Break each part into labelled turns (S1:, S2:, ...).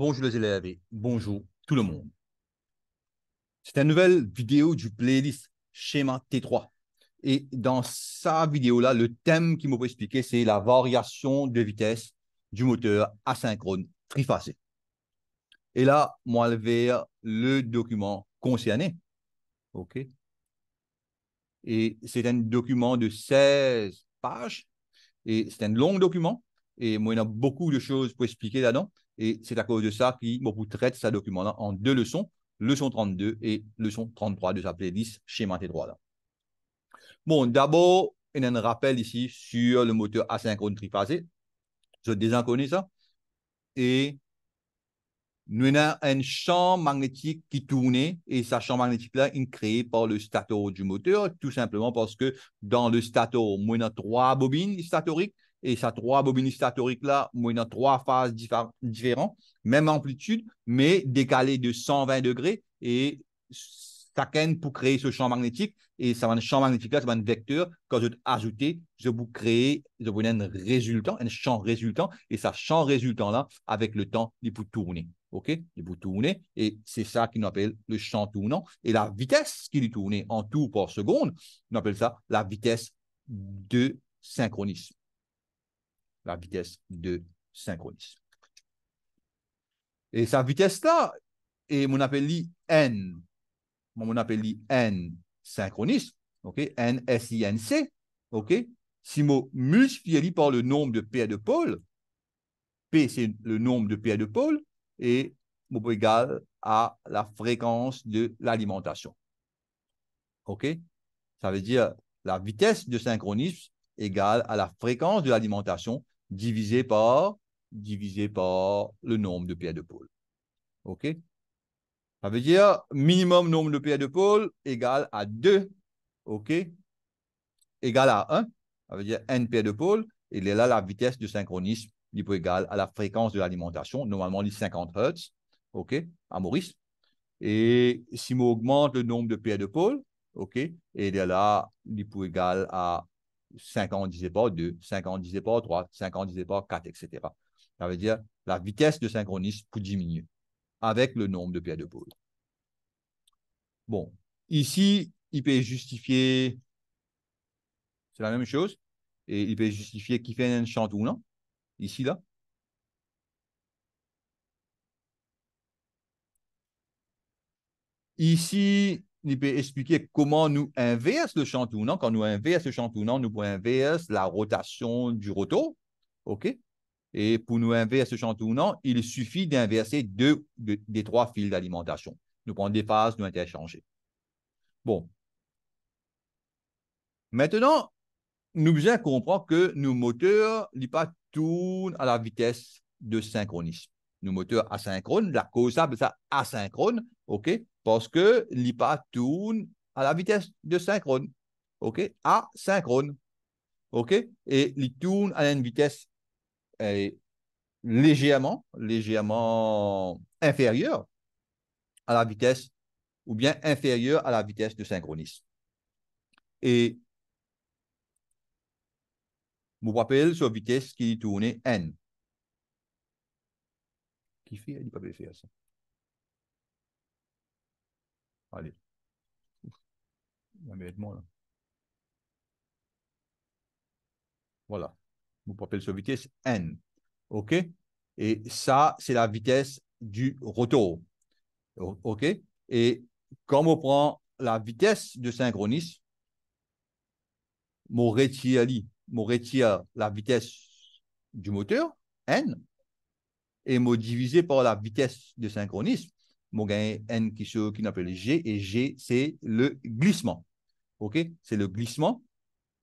S1: Bonjour les élèves et bonjour tout le monde. C'est une nouvelle vidéo du playlist Schéma T3. Et dans sa vidéo-là, le thème qui m'a expliqué, c'est la variation de vitesse du moteur asynchrone triphasé. Et là, moi, vers le document concerné. OK? Et c'est un document de 16 pages. Et c'est un long document. Et moi, il y a beaucoup de choses pour expliquer là-dedans. Et c'est à cause de ça vous traite ce document-là en deux leçons, leçon 32 et leçon 33 de sa playlist Schéma tes droits. Bon, d'abord, il y a un rappel ici sur le moteur asynchrone triphasé. Je désinconnais ça. Et nous avons un champ magnétique qui tournait et ce champ magnétique-là est créé par le stator du moteur, tout simplement parce que dans le stator, nous avons trois bobines statoriques et ces trois bobines statoriques là a trois phases différentes, même amplitude, mais décalée de 120 degrés, et chacun pour créer ce champ magnétique, et ça va un champ magnétique-là, ça va un vecteur, quand je ajouter, je vous créer je vous un résultat, un champ résultant, et ça champ résultant-là, avec le temps, il peut tourner. OK? Il peut tourner, et c'est ça qu'on appelle le champ tournant, et la vitesse qui qu'il tourne en tour par seconde, on appelle ça la vitesse de synchronisme la vitesse de synchronisme. Et sa vitesse-là, et mon appelle N. Mon appelle N synchronisme, OK? N, S, I, N, C, OK? Si vous multiplié par le nombre de paires de pôles, P, c'est le nombre de paires de pôles, et mon égal à la fréquence de l'alimentation. OK? Ça veut dire la vitesse de synchronisme égale à la fréquence de l'alimentation divisé par, divisé par le nombre de paires de pôles. OK Ça veut dire minimum nombre de paires de pôles égal à 2, OK Égal à 1, ça veut dire n paires de pôles. Et là, la vitesse de synchronisme pour égale à la fréquence de l'alimentation. Normalement, les 50 Hz, OK, à Maurice. Et si on augmente le nombre de paires de pôles, OK, et là, peut égale à 50 pas 2, 50 pas 3, 50 pas 4, etc. Ça veut dire la vitesse de synchronisme peut diminuer avec le nombre de pièces de pôles. Bon, ici, il peut justifier, c'est la même chose, et il peut justifier qui fait un chant ou non, ici, là. Ici, on peut expliquer comment nous inverse le champ tournant. Quand nous inverse le champ tournant, nous inverse la rotation du rotor. OK? Et pour nous inverser le champ tournant, il suffit d'inverser deux des trois fils d'alimentation. Nous prenons des phases, nous interchanger. Bon. Maintenant, nous devons comprendre que nos moteurs ne pas tournent à la vitesse de synchronisme. Nos moteurs asynchrones, la causable, ça asynchrone, OK? parce que l'IPA tourne à la vitesse de synchrone. OK À synchrone, OK Et il tourne à une vitesse légèrement, légèrement inférieure à la vitesse, ou bien inférieure à la vitesse de synchronisme. Et vous rappelez sur vitesse qui tournait n. Qui fait, il ne peut pas ça. Allez. Voilà. Vous appeler sur vitesse N. OK Et ça, c'est la vitesse du retour. OK Et comme on prend la vitesse de synchronisme, on retire, la vitesse du moteur, N, et on divise par la vitesse de synchronisme, mon gain N qui se qui appelle G et G c'est le glissement. OK C'est le glissement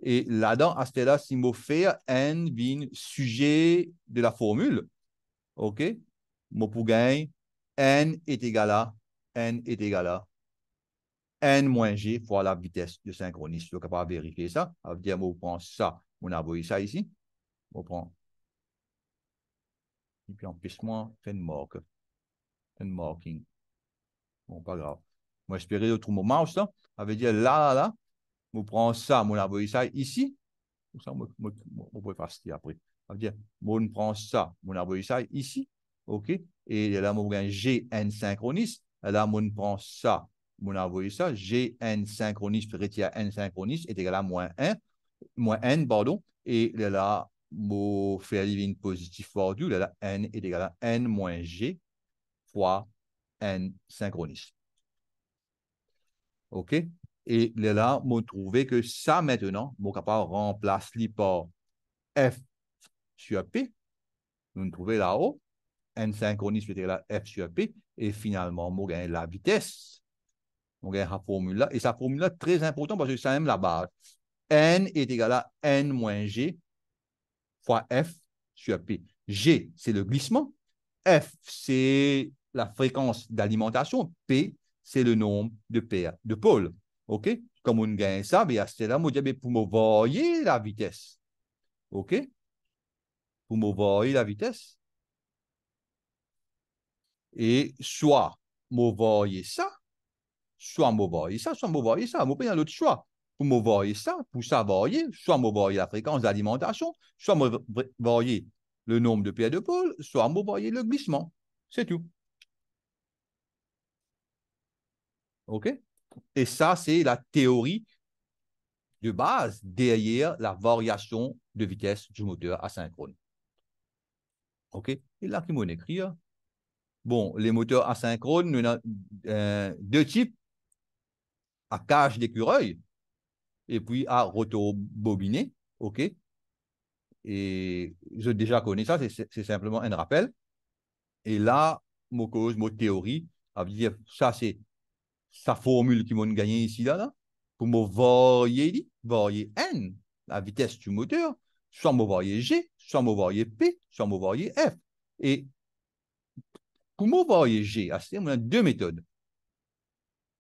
S1: et là-dedans à stade-là, si je faire N vin sujet de la formule. OK Mon pour gain N est égal à N est égal à N moins G fois la vitesse de synchronisme. Je suis capable de vérifier ça. Je vais dire, je prend ça, on a vu ça ici. On prend. Et puis, en plus, moi, fait une marque. Un marking. Bon, pas grave. Moi, j'espérais d'autres mots. Mouse, là, avait dit là, là, là. je prends ça, je l'envoie ça ici. ça, moi, on peut passer après. Ça veut dire, je prends ça, je l'envoie ça ici. OK? Et là, on un GN synchroniste. Là, je prends ça, je l'envoie ça. GN synchroniste, retire N synchroniste est égal à moins 1, moins N, pardon. Et là, je fais un ligne positive for du. Là, N est égal à N moins G fois N synchroniste. OK? Et là, on trouvé que ça maintenant, mon capable remplace remplacer F sur P. Nous trouvons là-haut, N est égal à F sur P, et finalement, on gagne la vitesse. On gagne la formule là, et sa formule là, très importante parce que c'est même la base. N est égal à N moins G fois F sur P. G, c'est le glissement. F, c'est la fréquence d'alimentation. P, c'est le nombre de paires de pôles. OK? Comme on gagne ça, mais c'est là, moi, pour me varier la vitesse. OK? Pour me la vitesse. Et soit me varier ça, soit me varier ça, soit me varier ça. Moi, pas un autre choix. Pour me varier ça, pour ça soit me la fréquence d'alimentation, soit me varier le nombre de paires de pôles, soit me varier le glissement. C'est tout. OK? Et ça, c'est la théorie de base derrière la variation de vitesse du moteur asynchrone. OK? Et là, comment écrire? Hein? Bon, les moteurs asynchrones, nous euh, avons deux types à cage d'écureuil et puis à bobiné. OK? Et je déjà connais ça, c'est simplement un rappel. Et là, mon cause, mon théorie, à dire ça, c'est sa formule qui vont gagner ici, là, là pour me varier, varier N, la vitesse du moteur, soit me varier G, soit me varier P, soit me varier F. Et pour me varier G, on a deux méthodes.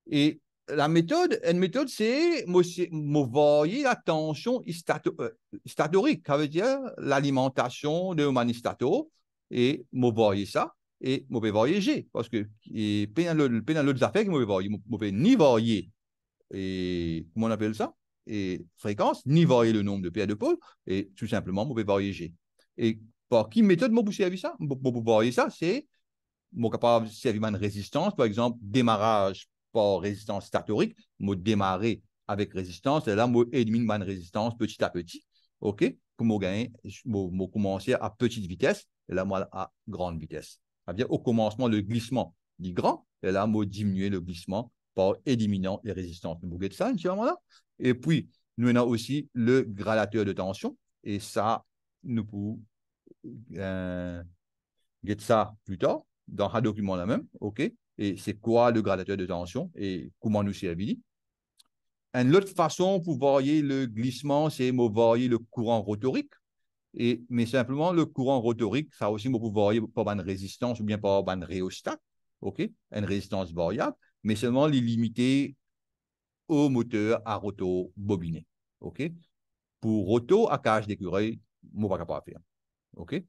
S1: Et la méthode, une méthode, c'est me varier la tension statorique, euh, ça veut dire l'alimentation de mon stato, et me varier ça et mauvais voyager parce que pendant, le, pendant l'autre affaire qui ni varier, et, comment on appelle ça, et fréquence, ni varier le nombre de paires de pôles, et tout simplement mauvais voyager Et par qui méthode je à servir ça Je pour ça, c'est mon capable servir une résistance, par exemple, démarrage par résistance statorique, moi démarrer avec résistance, et là, moi élimine ma résistance petit à petit, OK Pour gagner, commencer à petite vitesse, et là, moi à grande vitesse bien, au commencement, le glissement dit grand, et là, mot diminuer le glissement par éliminant les résistances. Nous de ça, moment là Et puis, nous avons aussi le gradateur de tension, et ça, nous pouvons voir euh, get ça plus tard dans un document là même, OK Et c'est quoi le gradateur de tension et comment nous servir Une autre façon pour varier le glissement, c'est varier le courant rotorique. Et, mais simplement, le courant rotorique, ça aussi, vous voyez pas une résistance ou bien pas une réostat, OK? Une résistance variable, mais seulement les au moteur à roto bobiné. OK? Pour roto à cage d'écureuil, vous ne pas capable de faire. OK? Je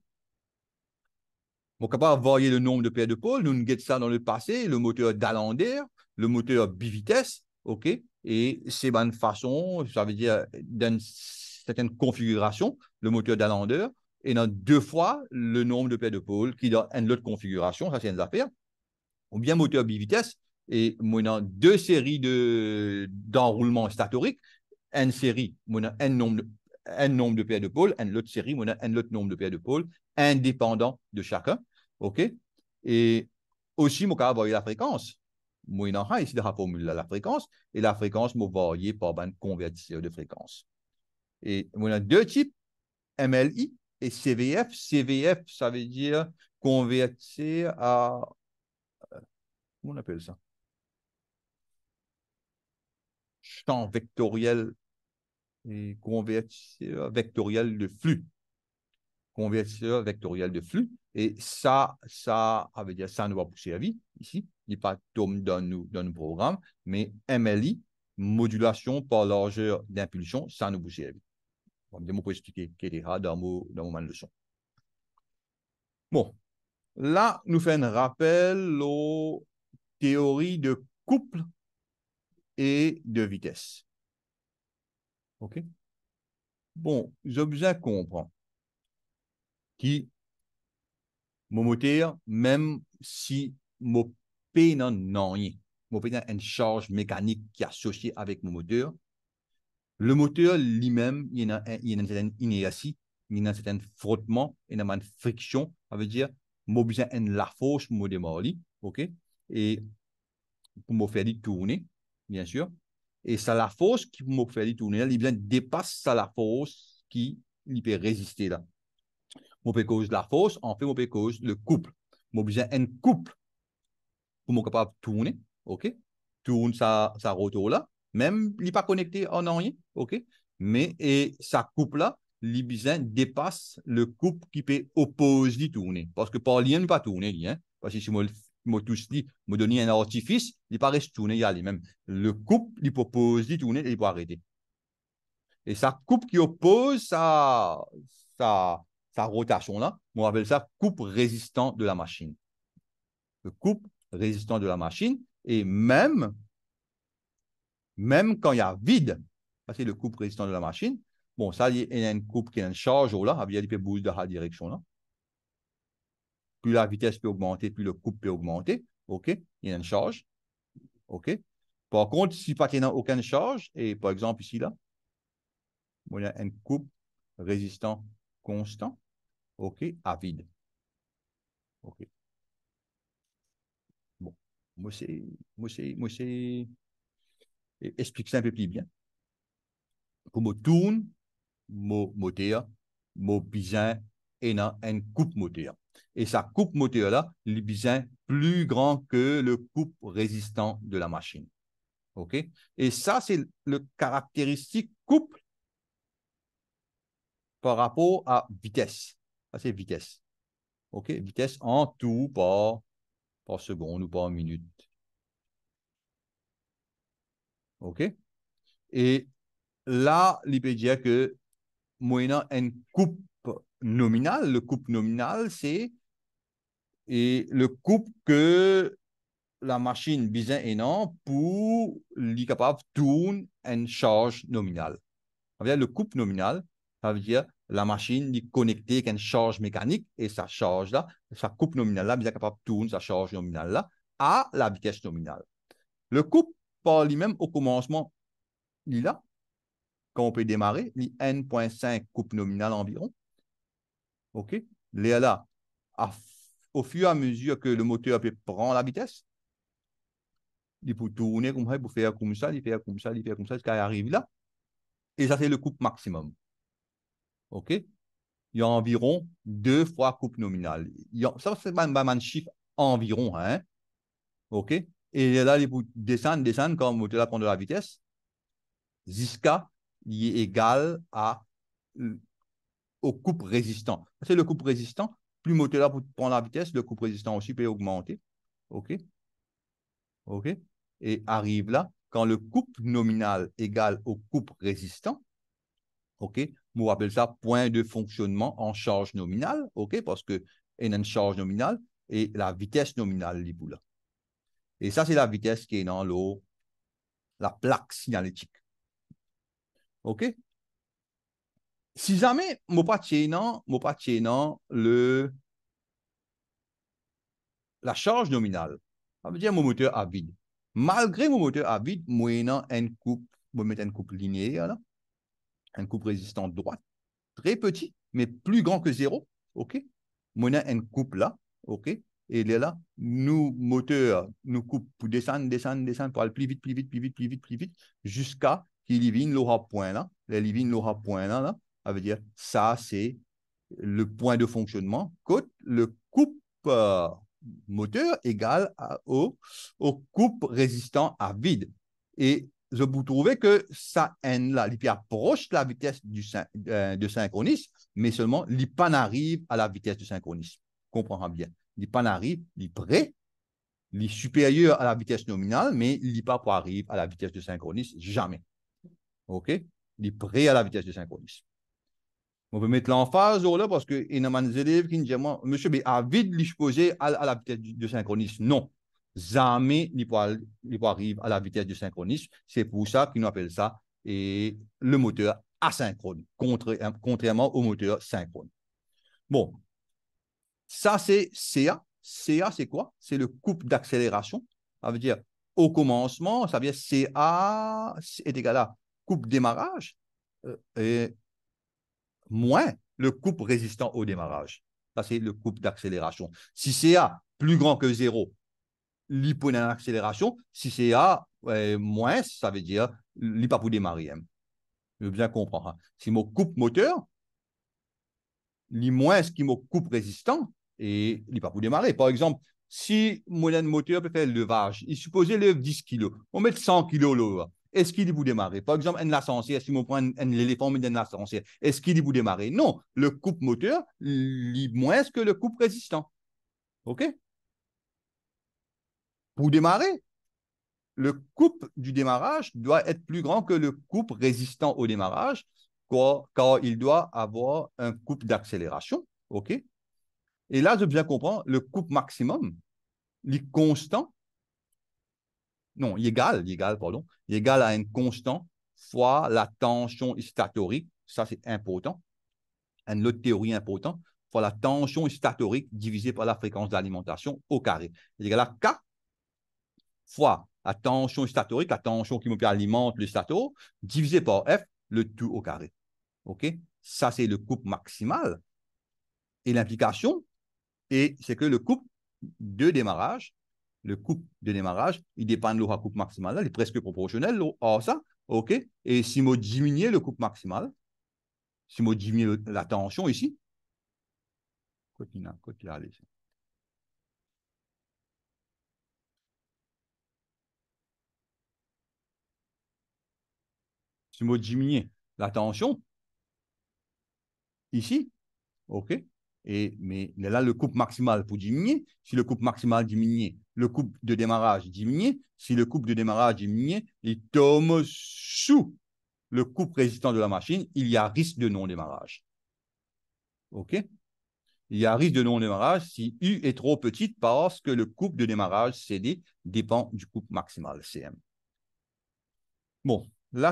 S1: pas capable de varier le nombre de paires de pôles. Nous, nous ça dans le passé, le moteur d'Allander, le moteur bivitesse, OK? Et c'est une façon, ça veut dire, d'un certaines configurations, le moteur d'Alander, et dans deux fois le nombre de paires de pôles qui dans une autre configuration, ça c'est une affaire, ou bien moteur bi-vitesse et a deux séries d'enroulement statoriques, statorique, une série, un nombre, un nombre de paires de pôles, une autre série, un autre nombre de paires de pôles, indépendant de chacun, ok Et aussi, mon cas, la fréquence a ici la formule la fréquence, et la fréquence va varier par un convertisseur de fréquence. Et on a deux types, MLI et CVF. CVF, ça veut dire convertir à... Euh, comment on appelle ça Champ vectoriel et convertir vectoriel de flux. Convertir vectoriel de flux. Et ça, ça, veut dire ça nous va pousser à vie ici. Il n'est pas tombe dans nos, dans nos programmes, mais MLI, modulation par largeur d'impulsion, ça nous pousse à vie. Vamos pour expliquer Kedera dans mon, dans de leçon. Bon, là, nous faisons un rappel aux théories de couple et de vitesse. OK? Bon, de comprendre que qui moteur, même si mon P n'a rien, mon P une charge mécanique qui est associée avec mon moteur, le moteur lui-même, il y a, une certaine inertie, il y a un certain frottement, il y a une friction, ça veut dire, moi, j'ai la force pour me démarrer, OK? Et pour me faire tourner, bien sûr. Et ça, la force qui me fait tourner, il bien dépasse la force qui peut résister là. Moi, peux cause la force, en fait, je peux cause le couple. Moi, besoin un couple pour me capable tourner, OK? Tourne ça, ça retour là. Même il n'est pas connecté en rien, OK? Mais et sa coupe-là, l'Ibizan dépasse le coupe qui peut opposer tourner. Parce que par lien, il ne pas tourner, hein? Parce que si moi, tous me donner un artifice, il paraît tourner, il y a les mêmes. Le couple, il propose opposer, tourner il peut arrêter. Et sa coupe qui oppose sa, ça sa rotation-là, on appelle ça coupe résistante de la machine. Le coupe résistant de la machine, et même même quand il y a vide, c'est le couple résistant de la machine. Bon, ça, il y a une coupe qui a une charge là, ah, il y a des boules de la direction là. Plus la vitesse peut augmenter, plus le couple peut augmenter. OK, il y a une charge. OK. Par contre, si pas a aucune charge, et par exemple ici là, il y a une coupe résistant constant, OK, à vide. OK. Bon, moi c'est, moi c'est, moi c'est explique ça un peu plus bien. Comme on tourne, mot moteur, mot bisin, et un coupe moteur. Et sa coupe moteur là, le est plus grand que le coupe résistant de la machine. OK? Et ça, c'est le caractéristique couple par rapport à vitesse. Ça, c'est vitesse. OK? Vitesse en tout par, par seconde ou par minute. OK? Et là, il peut dire que moyennant une coupe nominale, le coupe nominal, c'est le coupe que la machine besoin et non pour lui capable de tourner une charge nominale. le coupe nominal, ça veut dire la machine est connectée avec une charge mécanique et sa charge là, sa coupe nominale là, est capable de tourner sa charge nominale là à la vitesse nominale. Le coupe par lui-même au commencement, il a là. Quand on peut démarrer, il N.5 coupe nominale environ. OK? Il là. au fur et à mesure que le moteur prend la vitesse, il peut tourner comme ça, il peut faire comme ça, il peut faire comme ça, il peut comme ça, jusqu'à arrive là. Et ça, c'est le coupe maximum. OK? Il y a environ deux fois coupe nominale. ça, c'est un chiffre environ. Hein? OK? Et là, descendre, descendre quand comme moteur prend de la vitesse, jusqu'à est égal à, au couple résistant. C'est le couple résistant. Plus moteur là pour prendre la vitesse, le couple résistant aussi peut augmenter. OK? OK? Et arrive là, quand le couple nominal égal au couple résistant, OK? On appelle ça point de fonctionnement en charge nominale, OK? Parce que y a une charge nominale et la vitesse nominale, là. Et ça, c'est la vitesse qui est dans l'eau, la plaque signalétique. OK? Si jamais, je pas dans le la charge nominale, ça veut dire mon moteur à vide. Malgré mon moteur à vide, moyennant une coupe, je mettre une coupe linéaire, une coupe résistante droite, très petit, mais plus grand que zéro, ok? Moyennant une coupe là, ok? Et là. Nous, moteurs nous coupe pour descendre, descendre, descendre, pour aller plus vite, plus vite, plus vite, plus vite, plus vite, jusqu'à qu'il y l'aura point là. y n'aura l'aura point là, Ça veut dire, ça, c'est le point de fonctionnement. le coupe euh, moteur égale à, au, coupe résistant à vide. Et vous trouvez que ça N là, il approche la vitesse euh, de synchronisme, mais seulement il arrive à la vitesse de synchronisme. Comprends bien. Il pas pas il est prêt. Il est supérieur à la vitesse nominale, mais il pas pas arrive à la vitesse de synchronisme, jamais. OK? Il est prêt à la vitesse de synchronisme. On peut mettre l'emphase là parce que y a des élèves qui disent Monsieur, mais il est supposé à, la vitesse de synchronisme. Non. Jamais il n'y peut arrive à la vitesse de synchronisme. C'est pour ça qu'ils nous appellent ça et le moteur asynchrone, contrairement au moteur synchrone. Bon, ça, c'est CA. CA, c'est quoi C'est le couple d'accélération. Ça veut dire au commencement, ça veut CA est égal à couple démarrage euh, et moins le couple résistant au démarrage. Ça, c'est le couple d'accélération. Si CA plus grand que 0, une accélération. Si CA est moins, ça veut dire pour démarrer. Vous hein. veux bien comprendre. Hein. Si mon couple moteur, ni moins qui mon couple résistant, et il pas pour démarrer. Par exemple, si mon Moteur peut faire le levage, il supposait le 10 kg, on met 100 kg là. Est-ce qu'il vous démarrer Par exemple, un ascenseur, si point, prend l'éléphant, met un ascenseur, est-ce qu'il pour démarrer Non, le coupe moteur, il moins que le coupe résistant. OK Pour démarrer, le couple du démarrage doit être plus grand que le couple résistant au démarrage, car, il doit avoir un couple d'accélération. OK et là, je veux bien comprendre le couple maximum, il constant. Non, il égal, égal, pardon. Il égal à un constant fois la tension statorique. Ça, c'est important. Une autre théorie importante, fois la tension statorique divisée par la fréquence d'alimentation au carré. Il égal à K fois la tension statorique, la tension qui alimente le stator, divisé par F, le tout au carré. OK? Ça, c'est le couple maximal. Et l'implication, et c'est que le couple de démarrage, le couple de démarrage, il dépend de à coupe maximale, il est presque proportionnel à ah, ça. OK Et si je diminue le couple maximal, si je diminue la tension ici, continue, Si je diminue la tension, ici, OK et, mais là, le couple maximal pour diminuer. Si le couple maximal diminue, le couple de démarrage diminue. Si le couple de démarrage diminue, il tombe sous le couple résistant de la machine. Il y a risque de non-démarrage. OK Il y a risque de non-démarrage si U est trop petite parce que le couple de démarrage CD dépend du couple maximal CM. Bon,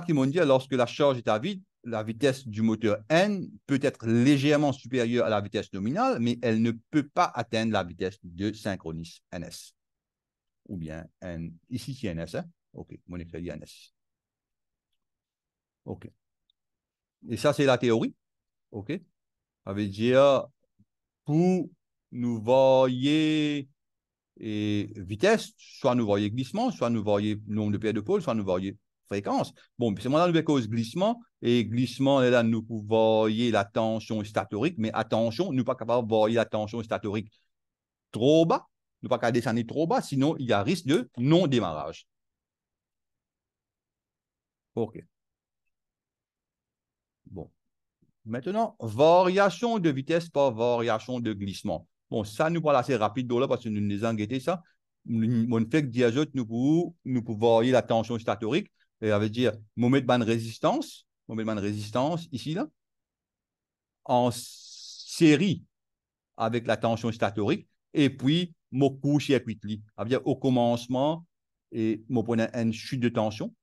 S1: qui mondial, lorsque la charge est à vide, la vitesse du moteur N peut être légèrement supérieure à la vitesse nominale, mais elle ne peut pas atteindre la vitesse de synchronisme NS. Ou bien N. Ici, c'est NS. Hein? OK, mon écrit NS. OK. Et ça, c'est la théorie. OK. Ça veut dire, pour nous voyer et vitesse, soit nous voyons glissement, soit nous voyons nombre de paires de pôles, soit nous voyons fréquence. Bon, c'est là nouvelle cause glissement. Et glissement, là, nous pouvons voir la tension statorique, mais attention, nous pas capable de voir la tension statorique trop bas. Nous pas capable de descendre trop bas, sinon il y a risque de non-démarrage. OK. Bon. Maintenant, variation de vitesse par variation de glissement. Bon, ça nous parle assez rapide là parce que nous nous guettons, ça. Mon fait que nous pouvons, nous pouvons voir la tension statorique et veut dire moment de résistance, moment de résistance ici là, en série avec la tension statorique, et puis mon à dire Au commencement, et mon une chute de tension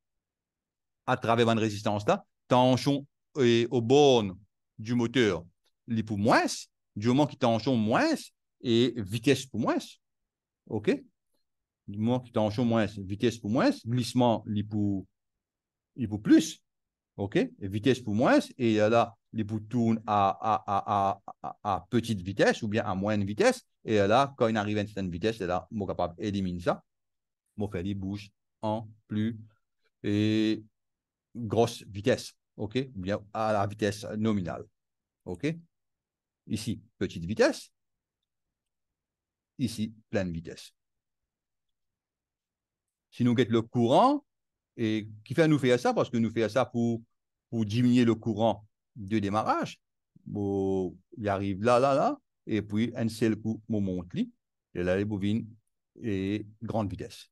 S1: à travers une résistance là, tension est au bornes du moteur, les pour moins, du moment qui tension moins et vitesse pour moins. OK? Du moment qui tension moins, vitesse pour moins, glissement les pour il vaut plus. OK Vitesse pour moins. Et là, les boutons à, à, à, à, petite vitesse ou bien à moyenne vitesse. Et là, quand il arrive à une certaine vitesse, il là, moi capable d'éliminer ça. Moi faire des en plus et grosse vitesse. OK Ou bien à la vitesse nominale. OK Ici, petite vitesse. Ici, pleine vitesse. Si nous guettons le courant, et qui fait nous nous ça parce que nous fait ça pour, pour diminuer le courant de démarrage. Bon, il arrive là, là, là, et puis un seul coup, mon monte et là, les et grande vitesse.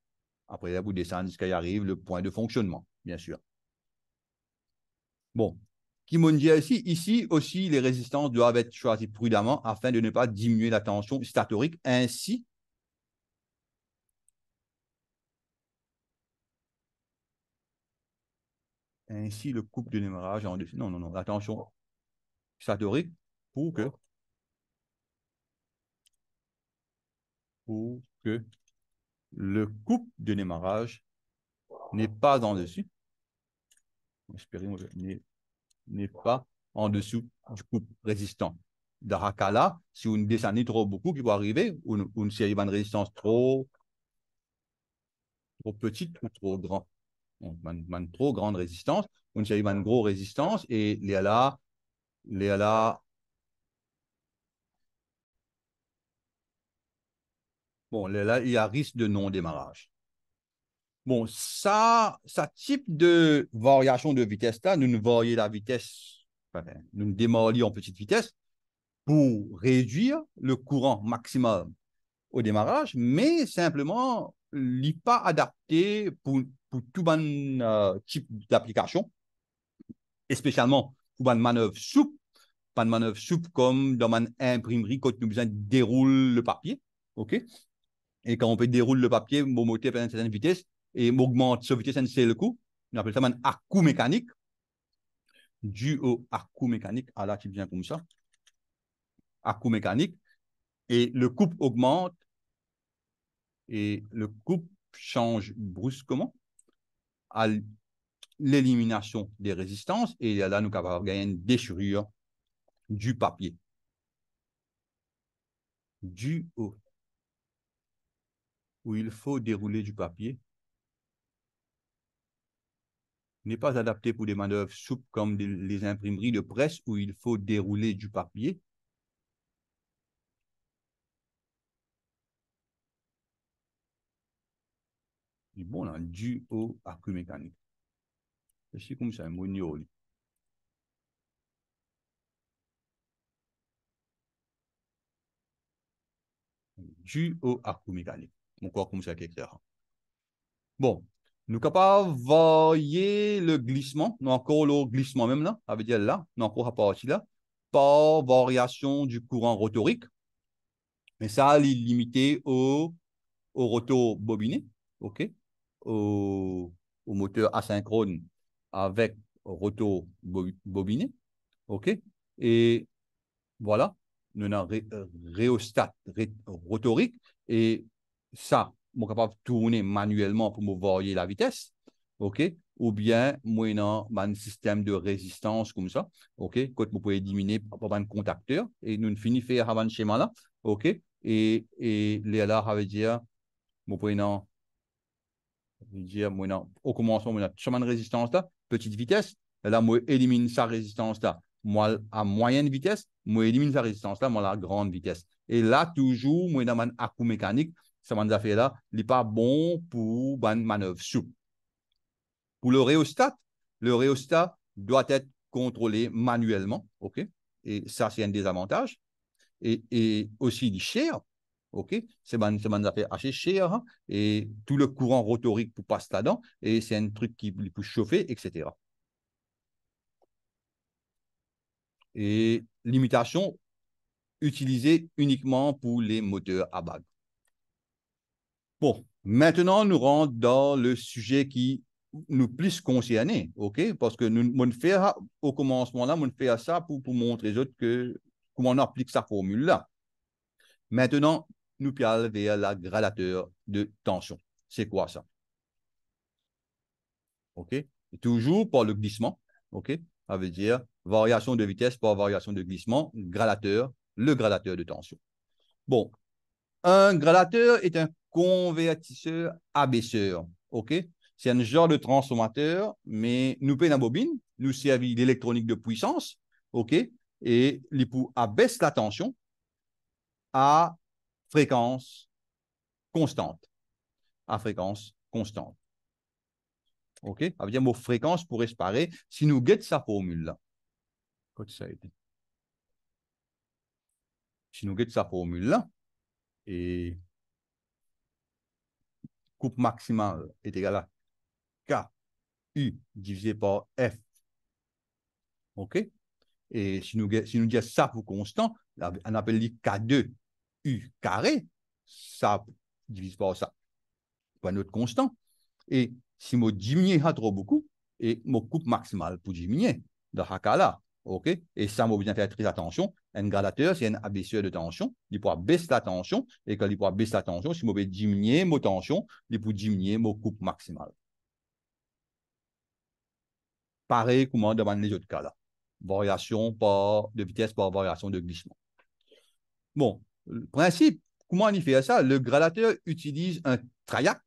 S1: Après, là, vous descendez jusqu'à y arrive le point de fonctionnement, bien sûr. Bon, Kimondia ici, ici aussi, les résistances doivent être choisies prudemment afin de ne pas diminuer la tension statorique. Ainsi, ainsi le couple de démarrage en dessous Non, non, non, attention, ça devrait pour que pour que le couple de démarrage n'est pas en dessus. n'est pas en dessous du couple résistant. D'Arakala, si vous descendez trop beaucoup, qui va arriver, ou une série de résistance trop, trop petite ou trop grande man, trop grande résistance, On gros résistance et les là les là Bon, là, il y a risque de non-démarrage. Bon, ça, ça type de variation de vitesse-là, nous ne voyons la vitesse, nous en petite vitesse pour réduire le courant maximum au démarrage, mais simplement, il pas adapté pour pour tout bon euh, type d'application, et spécialement pour bonne manœuvre souple, pas manœuvre comme dans une imprimerie quand nous besoin de dérouler le papier, ok Et quand on peut dérouler le papier, mon moteur à une certaine vitesse et on augmente sa vitesse, c'est le coup. On appelle ça un à-coup mécanique, dû au à-coup mécanique, à là qui vient comme ça, à-coup mécanique, et le couple augmente et le couple change brusquement à l'élimination des résistances et là, nous avons gagné une déchirure du papier. Du haut, où il faut dérouler du papier, n'est pas adapté pour des manœuvres souples comme les imprimeries de presse où il faut dérouler du papier du bon nan di ou akri ça je shi Du ça mon yo du Di ou akri mekanik. Moun kwa koum Bon, nous kapav varier le glissement encore encore le glissement même là avec là, là la, encore rapport là par variation du courant rotorique. Mais ça, il est limité au, au rotor bobiné. OK au, moteur asynchrone avec rotor bobiné. OK Et voilà, nous avons un réostat rotorique et ça, je suis capable de tourner manuellement pour me varier la vitesse. OK Ou bien, moi, avons un système de résistance comme ça. OK Quand vous pouvez diminuer par un contacteur et nous finissons faire un schéma là. OK Et, et là, ça veut dire, vous pouvez non je dis, au commencement, on a chemin de résistance là, petite vitesse. Là, moi, élimine sa résistance là. Moi, à moyenne vitesse, moi, élimine sa résistance là, moi, à grande vitesse. Et là, toujours, moi, dans un coup mécanique, ça m'a fait là, il n'est pas bon pour une manœuvre souple. Pour le rhéostat, le rhéostat doit être contrôlé manuellement, OK? Et ça, c'est un désavantage. Et, et aussi, il est cher, Ok, c'est une affaire assez hein, et tout le courant rhétorique pour passer là-dedans, et c'est un truc qui peut chauffer, etc. Et limitation utilisée uniquement pour les moteurs à bague. Bon, maintenant nous rentrons dans le sujet qui nous plus concerné, OK? Parce que nous, on fait au commencement là, nous fait ça pour, pour montrer aux autres que, comment on applique sa formule là. Maintenant, nous vers la gradateur de tension. C'est quoi ça? OK? toujours par le glissement. OK? Ça veut dire variation de vitesse par variation de glissement, gradateur, le gradateur de tension. Bon. Un gradateur est un convertisseur abaisseur. OK? C'est un genre de transformateur, mais nous payons la bobine, nous servit l'électronique de puissance. OK? Et les abaisse la tension à fréquence constante. À ah, fréquence constante. OK Ça dire mot fréquence pour se si nous guettons sa formule-là. Si nous guettons sa formule-là, et coupe maximale est égale à U divisé par F. OK Et si nous, si nous disons ça pour constant, on appelle K2 U carré, ça divise par ça. Pas notre constant. Et si je diminue trop beaucoup, et je coupe maximale pour diminuer dans ce là OK Et ça, je bien faire très attention. Un galateur, c'est un abaisseur de tension. Il pourra baisser la tension. Et quand il pourra baisser la tension, si je vais diminuer ma tension, il pour diminuer mon coupe maximale. Pareil, comment dans les autres cas-là. Variation par, de vitesse par variation de glissement. Bon, le principe, comment y fait ça? Le gradateur utilise un triac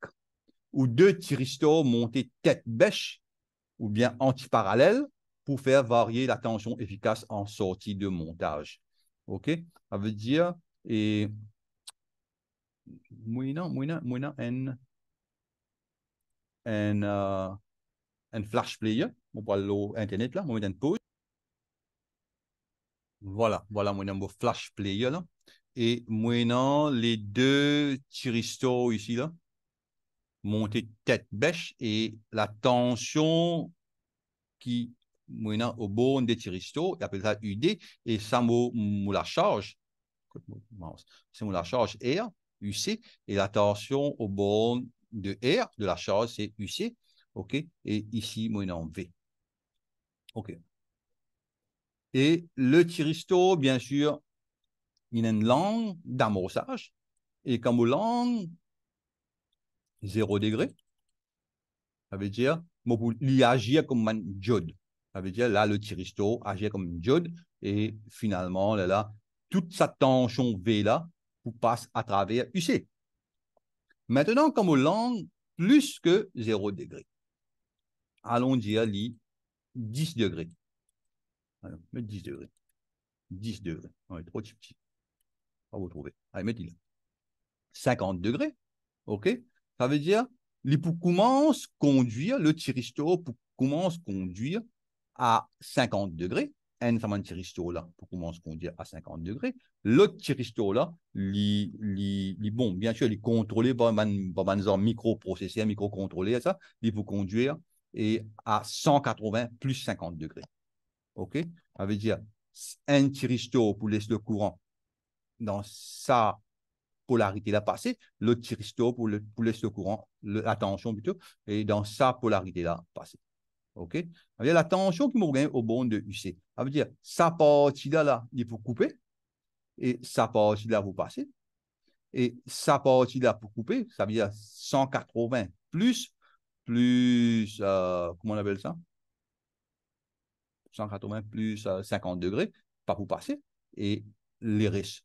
S1: ou deux thyristors montés tête bêche ou bien antiparallèle pour faire varier la tension efficace en sortie de montage. OK? Ça veut dire, et. Mouina, mouina, mouina, flash player. On l'eau internet là, on met pause. Voilà, voilà mon flash player là et maintenant, les deux thyristos ici, là, tête bêche et la tension qui, maintenant au bon des thyristos, il appelle ça UD, et ça la charge, c'est la charge R, UC, et la tension au bon de R, de la charge, c'est UC, OK, et ici, maintenant, V. OK. Et le thyristo, bien sûr, il y a une langue d'amorçage. Et comme langue, zéro degré, ça veut dire, il agit comme un jode. Ça veut dire, là, le tiristo agit comme un jode. Et finalement, là, toute sa tension V là, vous passe à travers UC. Maintenant, comme langue, plus que 0 degré. Allons dire, 10 degrés. 10 degrés. 10 degrés. On est trop petit vous trouver. Allez, mettez-le. 50 degrés, OK Ça veut dire, il commence conduire, le tiristo commence à conduire à 50 degrés. Un thyristor tiristo là, pour commence à conduire à 50 degrés. L'autre tiristo là, il, bon, bien sûr, il est contrôlé par man, micro un micro microcontrôlé, ça, il peut conduire à 180 plus 50 degrés. OK Ça veut dire, un tiristo pour laisser le courant dans sa polarité là passée, le thyristor pour le, le courant, la tension plutôt, et dans sa polarité là passée. OK? il y dire la tension qui me au bond de UC. Ça veut dire sa partie là, là il faut couper, et sa partie là, vous passez. Et sa partie là pour couper, ça veut dire 180 plus, plus, euh, comment on appelle ça? 180 plus 50 euh, degrés, pas pour passer, et les risques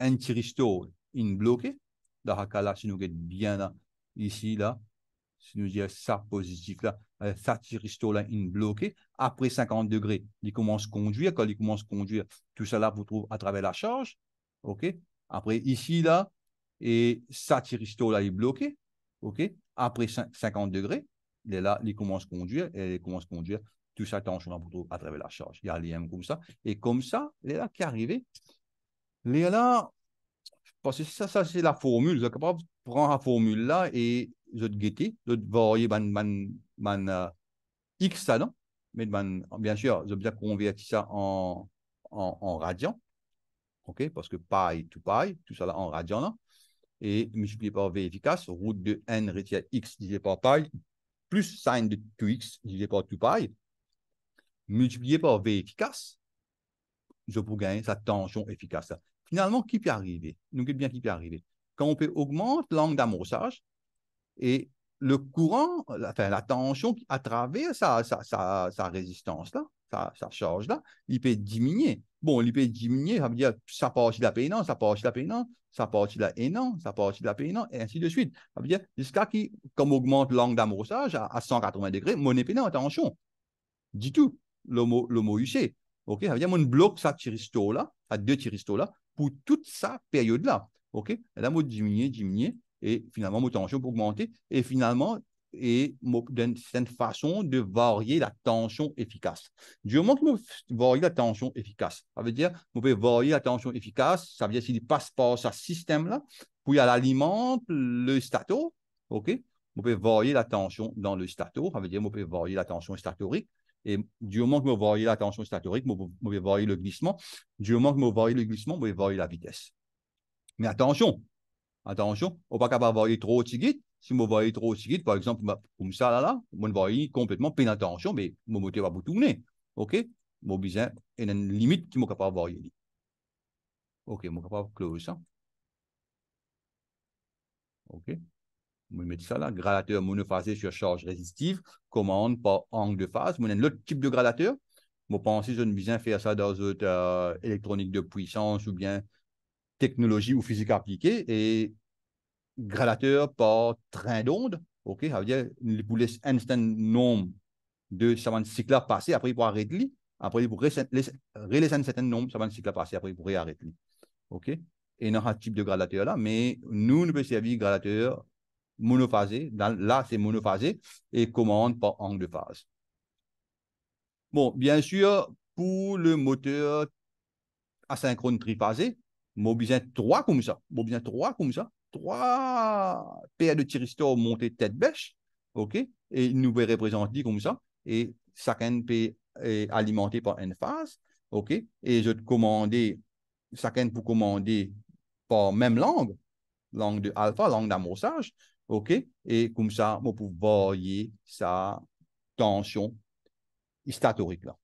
S1: un tiristol in bloqué. là, si nous bien là, ici, là, si nous disons ça positif là, ça euh, in bloqué. Après 50 degrés, il commence à conduire. Quand il commence à conduire, tout ça là, vous trouve à travers la charge. OK? Après, ici, là, et ça tiristol là, est bloqué. OK? Après 50 degrés, il là, il commence à conduire, et il commence à conduire. Tout ça, tension là, vous à travers la charge. Il y a lien comme ça. Et comme ça, il est là qui est arrivé. Léonard, parce que ça, ça c'est la formule. Je capable de prendre la formule là et je te guetter, je te varier man, euh, X ça non? Mais bien sûr, je bien convertir ça en, en, radian. OK? Parce que pi to pi, tout ça là en radian là. Et multiplié par V efficace, route de n retire x divisé par pi, plus sine de 2x divisé par 2pi, multiplié par V efficace, je peux gagner sa tension efficace. Finalement, qui peut arriver Nous bien qui peut arriver. Quand on peut augmenter l'angle d'amorçage et le courant, la, enfin, la tension à travers sa, sa, résistance-là, sa, charge-là, il peut diminuer. Bon, il peut diminuer, ça veut dire ça part de la pénance, ça part de la pénance, ça part de la haine, ça part de la pénance et ainsi de suite. Ça veut dire jusqu'à qui, comme augmente l'angle d'amorçage à, 180 degrés, mon épénant, attention tension. Du tout, mot UC. OK, ça veut dire mon bloc, ça là, à deux tiristo là, pour toute sa période-là. OK La mode diminuer, diminuer, et finalement, mot tension pour augmenter, et finalement, et d'une certaine façon de varier la tension efficace. Du moment que vous variez la tension efficace, ça veut dire vous pouvez varier la tension efficace, ça veut dire s'il passe par ce système-là, puis elle alimente le stato, OK? Vous pouvez varier la tension dans le stato, ça veut dire vous pouvez varier la tension statorique, et du moment que vous voyez la tension statorique, vous, vais voyez le glissement. Du moment que vous voyez le glissement, vous voyez la vitesse. Mais attention, attention, on pas capable de voir trop vite. Si vous voyez trop vite, par exemple, comme ça, là, là, vous voyez complètement plein attention, mais mon moteur va vous tourner. OK? Mon besoin, il une limite qui est capable de voir. OK, je suis capable de clore ça. OK? vous mettez ça là, gradateur monophasé sur charge résistive, commande par angle de phase. Vous avez l'autre type de gradateur. Vous pensez, je ne bien faire ça dans votre euh, électronique de puissance ou bien technologie ou physique appliquée. Et gradateur par train d'onde, OK, ça veut dire, vous laissez un certain nombre de de cycles passer, après, vous arrêter. Après, vous laissez un certain nombre de savants cycles passer, après, vous arrêter. OK? Et un autre type de gradateur-là, mais nous, nous pouvons servir gradateur monophasé. là, c'est monophasé et commande par angle de phase. Bon, bien sûr, pour le moteur asynchrone triphasé, de trois comme ça, de trois comme ça, trois paires de thyristors montées tête bêche, OK, et nous pouvons représenter comme ça, et chacun peut est euh, alimenté par une phase, OK, et je te chacun peut commander par même langue, langue de alpha, langue d'amorçage, OK? Et comme ça, vous pouvez voir sa tension historique là,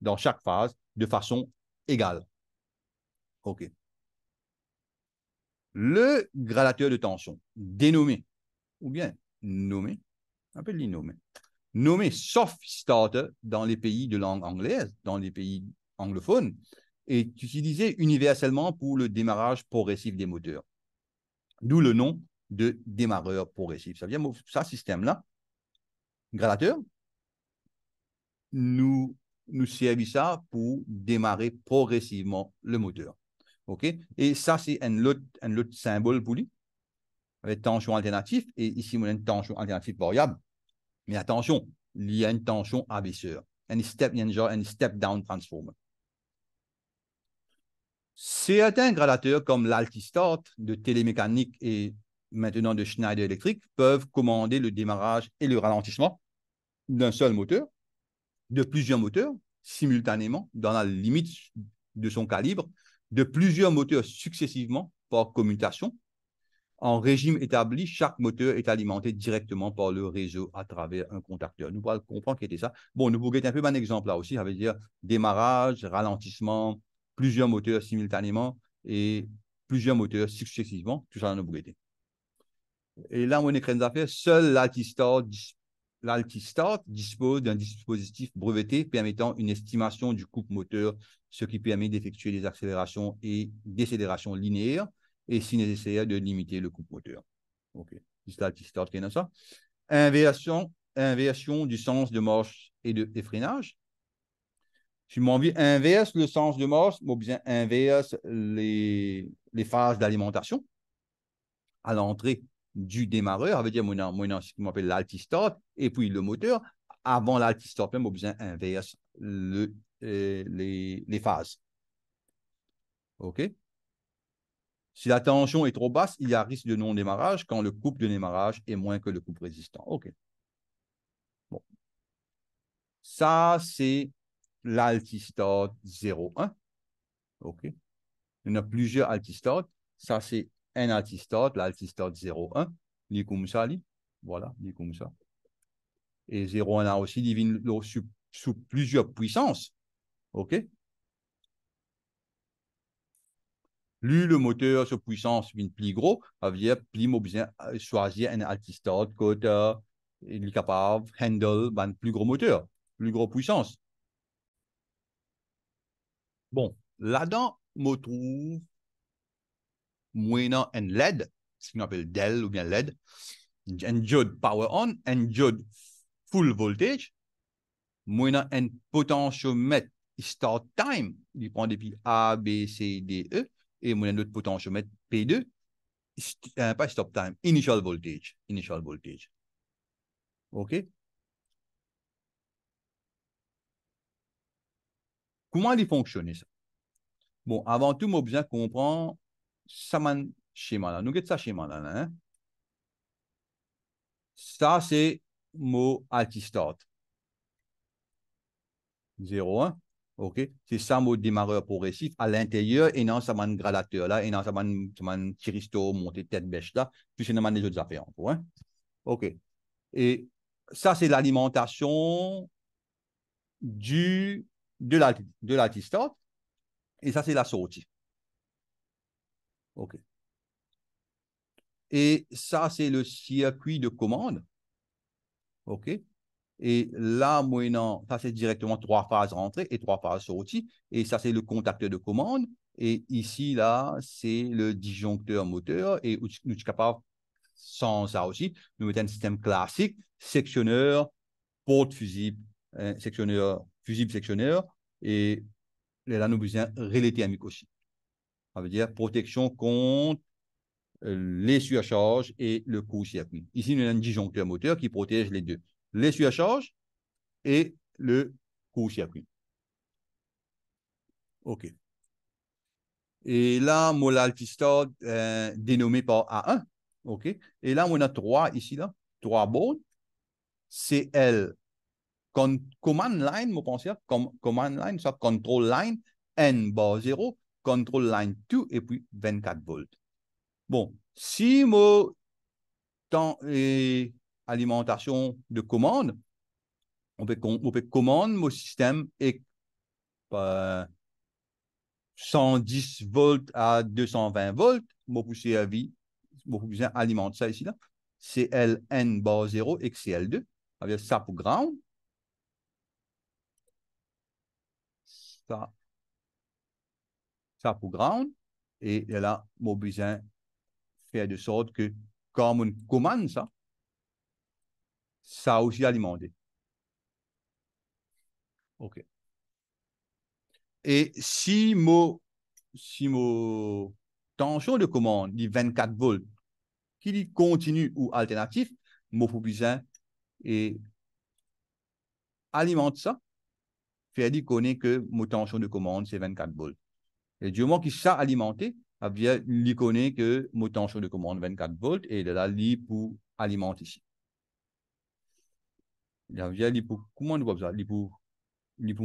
S1: dans chaque phase de façon égale. OK. Le gradateur de tension, dénommé ou bien nommé, appelé nommé, nommé soft starter dans les pays de langue anglaise, dans les pays anglophones, est utilisé universellement pour le démarrage progressif des moteurs. D'où le nom de démarreur progressif. Ça vient ça, système-là, gradateur, nous, nous servit ça pour démarrer progressivement le moteur. OK? Et ça, c'est un autre, un symbole pour lui, avec tension alternative. Et ici, on a une tension alternative variable. Mais attention, il y a une tension abaisseur. Un step, un step-down transformer. Certains gradateurs comme l'Altistart de télémécanique et maintenant de Schneider Electric peuvent commander le démarrage et le ralentissement d'un seul moteur, de plusieurs moteurs simultanément, dans la limite de son calibre, de plusieurs moteurs successivement par commutation. En régime établi, chaque moteur est alimenté directement par le réseau à travers un contacteur. Nous pouvons comprendre qu'était ça. Bon, nous pourrions un peu un exemple là aussi, ça veut dire démarrage, ralentissement, plusieurs moteurs simultanément et plusieurs moteurs successivement, tout ça dans nos boulettes. Et là, mon écran d'affaires seul l'Altistart dispose d'un dispositif breveté permettant une estimation du couple moteur, ce qui permet d'effectuer des accélérations et décélérations linéaires et si nécessaire de limiter le couple moteur. OK. l'Altistart qui est dans ça. Inversion, inversion du sens de marche et de freinage. Si mon vie inverse le sens de marche, mon bien inverse les, les phases d'alimentation à l'entrée du démarreur, ça veut dire mon, mon ce qu'on appelle l'altistop, et puis le moteur. Avant l'altistop, même, on besoin inverse le, euh, les, les, phases. OK? Si la tension est trop basse, il y a risque de non-démarrage quand le couple de démarrage est moins que le couple résistant. OK. Bon. Ça, c'est l'altistote 0,1. OK. Il y en a plusieurs altistotes. Ça, c'est un altistat, l'altistat 0,1, comme ça, voilà, ça. Et 0,1 a aussi divine sous, sous plusieurs puissances, ok plus le moteur sous puissance une plus gros, ça veut dire plus besoin choisir un altistat qui euh, est capable de handle un ben, plus gros moteur, plus gros puissance. Bon, là-dedans, je trouve Muina and LED, ce qu'on appelle Dell ou bien LED, and diode power on, and diode full voltage, Muina and potentiomètre start time, il prend des A, B, C, D, E, et Muina autre potentiomètre P2, euh, pas stop time, initial voltage, initial voltage. OK? Comment il fonctionne ça? Bon, avant tout, moi, de comprendre schéma là, Nous get ça shimana. Hein? Ça, c'est mot altistort. 0,1. OK? C'est ça mon démarreur progressif à l'intérieur et non ça man gradateur là, et non ça man, un man chiristo, tête bêche là, puis c'est man des autres affaires encore. Hein? OK. Et ça, c'est l'alimentation du de l'altistante. Et ça, c'est la sortie. OK. Et ça, c'est le circuit de commande. OK. Et là, maintenant ça, c'est directement trois phases rentrées et trois phases sorties. Et ça, c'est le contacteur de commande. Et ici, là, c'est le disjoncteur moteur. Et nous sommes capables, sans ça aussi, nous mettons un système classique, sectionneur, porte fusible, hein, sectionneur, fusible sectionneur. Et là, nous avons besoin relais thermique aussi ça veut dire protection contre euh, les surcharges et le court-circuit. Ici, nous avons un disjoncteur moteur qui protège les deux. Les surcharges et le court-circuit. OK. Et là, mon avons euh, dénommé par A1. OK. Et là, on a trois ici, là. Trois bornes. CL. L. command line, mon pensez, command line, ça, control line, N bar 0 control line 2, et puis 24 volts. Bon, si mon temps et alimentation de commande, on peut, on mon système et 110 euh, volts à 220 volts, mon pousser à vie, mon alimente ça ici là, CLN bar 0 et CL2, avec ça pour ground. Ça pour ground. Et, là, là, besoin fait de sorte que, comme on commande ça, ça aussi alimenté. OK. Et si mon, si tension de commande dit 24 volts, qui dit continue ou alternatif, mon Maubusin et alimente ça, fait dire qu'on que mon tension de commande, c'est 24 volts. Et du moment qu'il s'est alimenté, ah il l'icône que mon tension de commande 24 volts et de là, il pour alimenter ici. Il y pour, comment on voit ça? pour,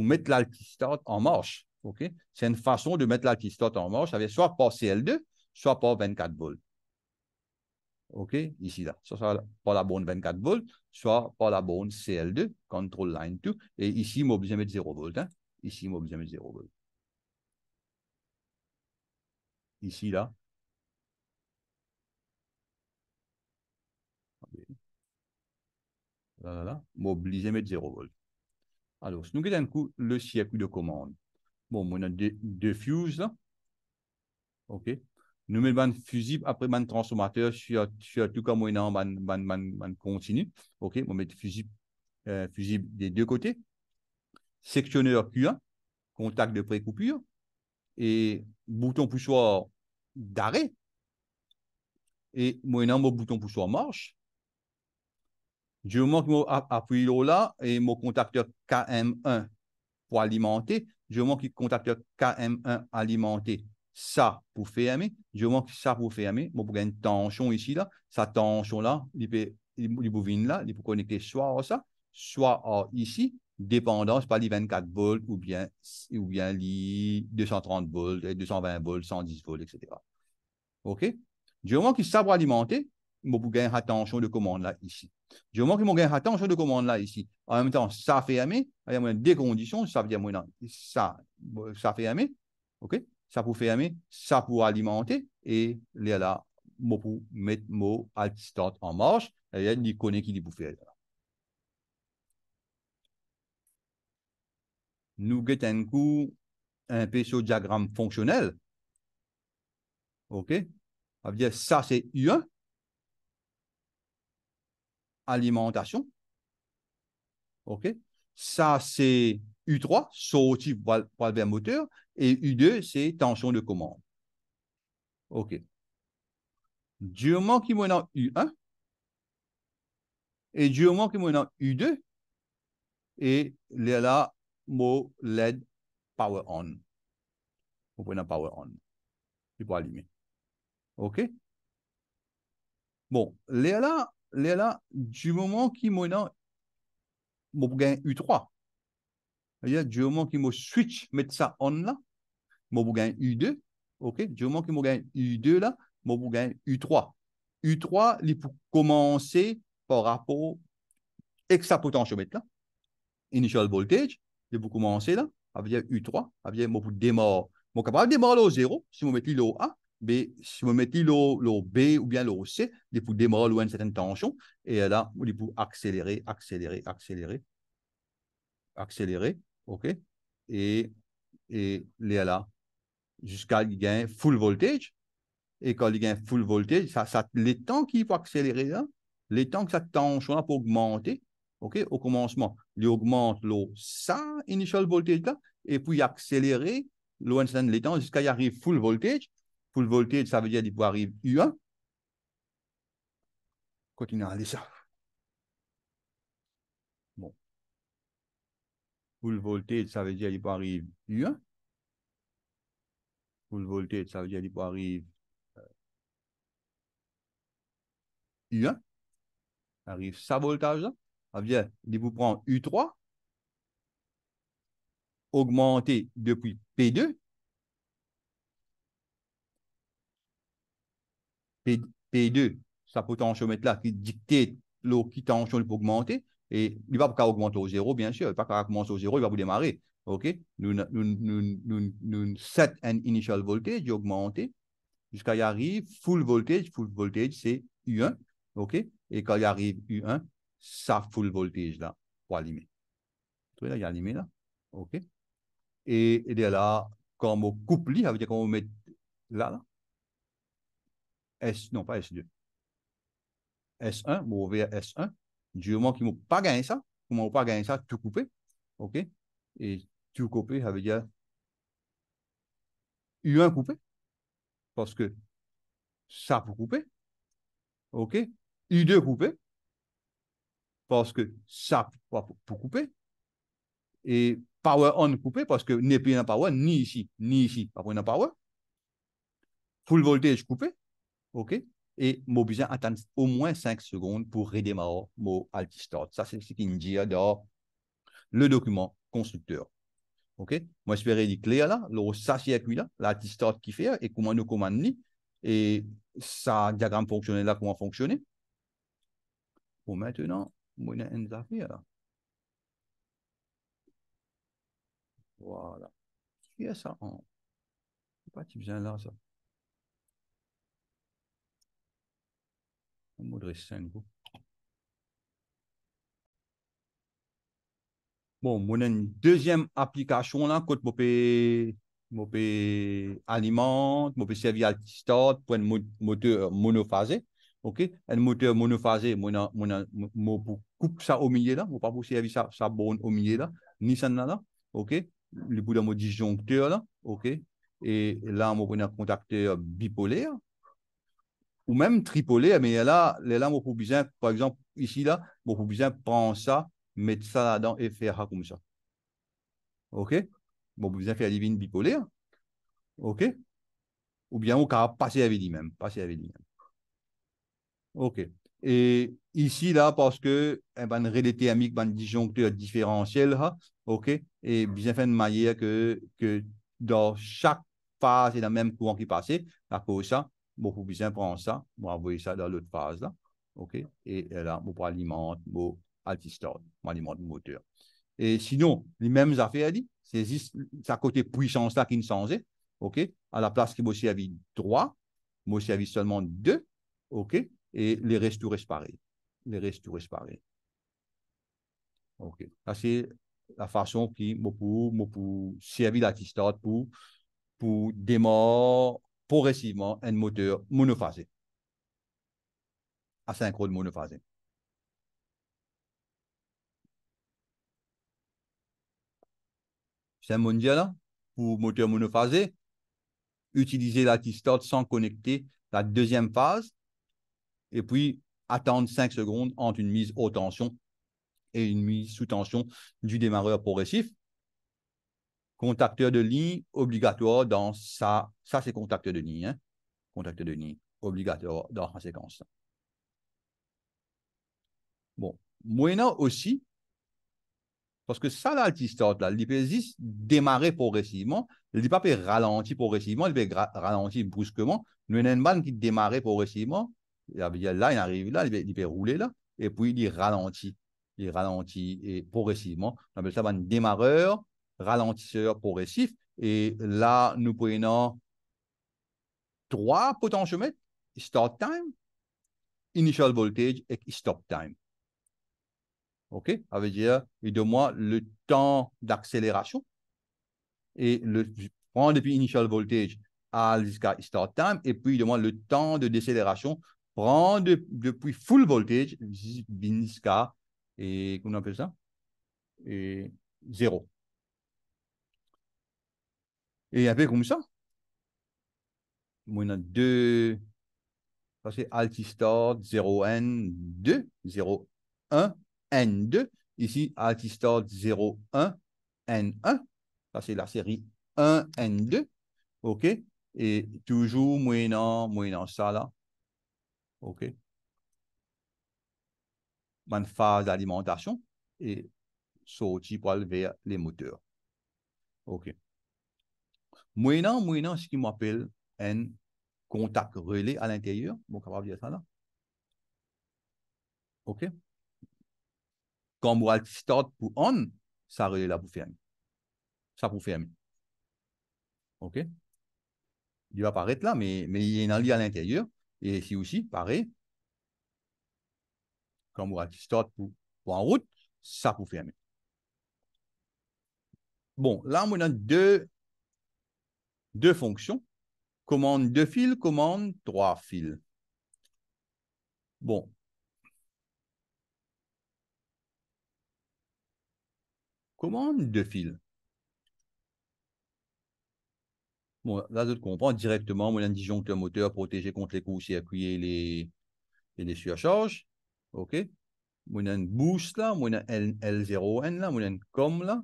S1: mettre l'altistat en marche. Ok, C'est une façon de mettre l'altistat en marche avec soit par CL2, soit par 24 volts. OK? Ici, là. Ça, ça par la borne 24 volts, soit par la borne CL2, control line 2. Et ici, il obligé de mettre 0 volts. Hein? Ici, il obligé de mettre 0 volts ici, là. Là, là, là. mettre 0 volts. Alors, si nous avons un coup le circuit de commande. Bon, on a deux, fuses, OK. Nous mettons un fusible après un transformateur, sur comme on continu. OK, on met fusible, euh, fusible des deux côtés. Sectionneur Q1, contact de pré-coupure et bouton poussoir d'arrêt. Et maintenant, mon bouton poussoir marche. je manque mon appui là et mon contacteur KM1 pour alimenter, je manque le contacteur KM1 alimenté, ça pour fermer, je manque ça pour fermer, mon une tension ici là, sa tension là, il peut, là, il peut connecter soit à ça, soit à ici, dépendance par pas les 24 volts ou bien, ou bien les 230 volts, 220 volts, 110 volts, etc. OK? Du moment qu'ils savent alimenter, ils vont gagner attention de commande là ici. Du moment qu'ils vont gagner attention de commande là ici. En même temps, ça fermé, il y a des conditions, ça veut dire ça, ça fermé, OK? Ça pour fermer, ça pour alimenter, et là, mot pour mettre mot start en marche, et il y a une icône qui dit bouffer. nous avons un PSO diagramme fonctionnel. OK Ça ça, c'est U1, alimentation. OK Ça, c'est U3, sortie par vers moteur. Et U2, c'est tension de commande. OK. Du moment qu'il U1, et du moment qu'il U2, et là, mot LED power on. Vous prenez power on. Je vais allumer. OK? Bon, là, là, du moment qui m'a U3, du moment qu'il m'a switch, mettre ça on là, m'a U2, OK? Du moment qui m'a U2 là, m'a U3. U3, il pour commencer par rapport à potentiomètre là, initial voltage, vous commencer là, avec U3, avec mon je Mon capable de démarrer au 0, si vous mettez l'eau A, mais si vous mettez le B ou bien le C, vous pouvez démarrer loin une certaine tension, et là, vous pouvez accélérer, accélérer, accélérer, accélérer, OK? Et, et là, jusqu'à qu'il gagne full voltage, et quand il gagne full voltage, ça, ça, les temps qu'il faut accélérer là, les temps que cette tension-là peut augmenter, OK, au commencement il augmente l'eau, sa initial voltage et puis accélérer l'eau instant l'étang jusqu'à y arrive full voltage. Full voltage, ça veut dire qu'il peut arriver U1. Continuer à aller ça. Bon. Full voltage, ça veut dire qu'il peut arriver U1. Full voltage, ça veut dire qu'il peut arriver U1. Euh, arrive sa voltage là il vous prend U3, augmenté depuis P2, P2, sa potentiomètre-là qui dictait l'eau qui tension pour augmenter, et il ne va pas augmenter au zéro, bien sûr, il ne va pas commencer au zéro, il va vous démarrer. OK? Nous, nous, nous, nous set an initial voltage, augmenté. jusqu'à y arrive full voltage. Full voltage, c'est U1. OK? Et quand il arrive U1, sa full voltage là pour allumer. Tu vois là, il a allumé là. OK. Et il est là, comme on couple, ça veut dire qu'on met là, là. S, non, pas S2. S1, vous ouvrir S1. Du moment qu'ils ne m'ont pas gagner ça, comment ne pas gagner ça, tout couper. OK. Et tout couper, ça veut dire U1 coupé. Parce que ça pour couper. OK. U2 coupé parce que ça va pour couper. Et Power On coupé parce que n'est pas Power, ni ici, ni ici, pas de Power. Full voltage coupé. OK? Et vais attendre au moins 5 secondes pour redémarrer mon Altistart. Ça, c'est ce qu'il dit dans le document constructeur. OK? Moi, j'espère dire clair là, le ça circuit là, l'Altistart qui fait et comment nous commande et ça diagramme fonctionnel là, comment fonctionner. Pour maintenant, Mouna Nzafira. Voilà. Qui est ça en pas tu viens là, ça. Moudris Sengou. Bon, mon deuxième application là, côté Mopé, Mopé Aliment, Mopé Servial Tistot, point moteur monophasé. OK? Un moteur monophasé, mon pour couper ça au milieu là, pour pas pour servir ça, ça bonne au milieu là, ni ça là, OK? Le bout d'un disjoncteur là, OK? Et là, on prend un contacteur bipolaire ou même tripolaire, mais là, là, pour besoin, par exemple, ici là, mon besoin prend ça, mettre ça là-dedans et faire comme ça. OK? Bon, besoin faire divine bipolaire. OK? Ou bien on peut passer avec lui-même, passer avec lui-même. OK. Et ici, là, parce que eh ben, une relais amique, ben, une disjoncteur différentielle, OK, et bien fait de manière que, que dans chaque phase, il y a le même courant qui passait, à cause de ça, beaucoup bien prendre ça, vous envoyer ça dans l'autre phase, là, OK, et eh, là, vous alimente, vous altistore, vous alimente le moteur. Et sinon, les mêmes affaires, c'est juste ça côté puissance là qui ne changeait, OK, à la place qui m'a servi 3, m'a servi seulement 2, OK, et les restaurer pareil. Les restaurer pareil. OK. Ça, c'est la façon qui m'a pour, pour servir pour, pour démarrer progressivement un moteur monophasé. Asynchrone monophasé. C'est mondial là, hein? pour moteur monophasé. Utiliser la T-START sans connecter la deuxième phase et puis attendre 5 secondes entre une mise haute tension et une mise sous tension du démarreur progressif. Contacteur de ligne obligatoire dans sa... Ça, c'est contacteur de ligne. Hein. Contacteur de ligne obligatoire dans la séquence. Bon. Moena aussi, parce que ça, là, l'altistante, là, il démarrer progressivement. le est pas progressivement, il est ralenti brusquement. le avons qui démarrait progressivement, Là, il arrive là, il peut rouler là, et puis il ralentit. Il ralentit et progressivement. On appelle ça un démarreur, ralentisseur progressif. Et là, nous prenons trois potentiomètres, start time, initial voltage et stop time. OK Ça veut dire, il demande le temps d'accélération. Et le prends depuis initial voltage jusqu'à start time, et puis il demande le temps de décélération depuis full voltage binska et on appelle ça, et 0 Et un peu comme ça, on a deux, Altistor 0N2, 0,1, N2. Ici, 0, 0,1, N1. Ça, c'est la série 1, N2. OK? Et toujours moins moyennant ça là. OK? Une phase d'alimentation et sorti pour aller vers les moteurs. OK. Moyennant, moyennant, ce qui m'appelle un contact relais à l'intérieur. Bon, capable de dire ça là. OK? Quand vous allez start pour on, ça relais là pour fermer. Ça pour fermer. OK? Il va apparaître là, mais, mais il y a un lien à l'intérieur. Et ici aussi, pareil, quand vous start pour, en route, ça vous ferme. Bon, là, on a deux, deux fonctions. Commande deux fils, commande trois fils. Bon. Commande deux fils. Bon, là, je directement comprends directement. un disjoncteur moteur protégé contre les courts-circuits et les, et les surcharges. OK? Mon boost là, un L0N là, un com là.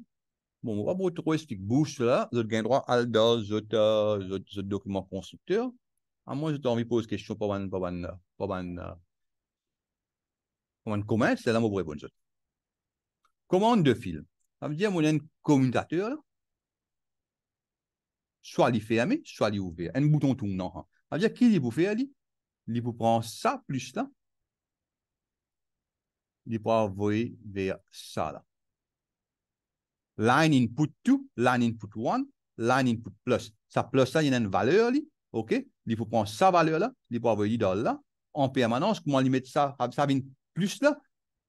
S1: Bon, on va trop ce boost là. avez gagne droit à ce document constructeur. À moins que tu envie de poser des questions, pas mal, pas comment c'est là, mon Commande de fil. Ça veut dire, un commutateur là soit les fermé, soit li ouvert. Un bouton tournant. Ça veut dire qu'il faut peut faire li? Li prendre ça plus là. Il peut envoyer vers ça là. Line input 2, line input 1, line input plus. Ça plus ça, il y a une valeur là. OK? Il peut prendre sa valeur là, Il peut envoyer dans là en permanence. Comment il met ça? Ça vient plus là.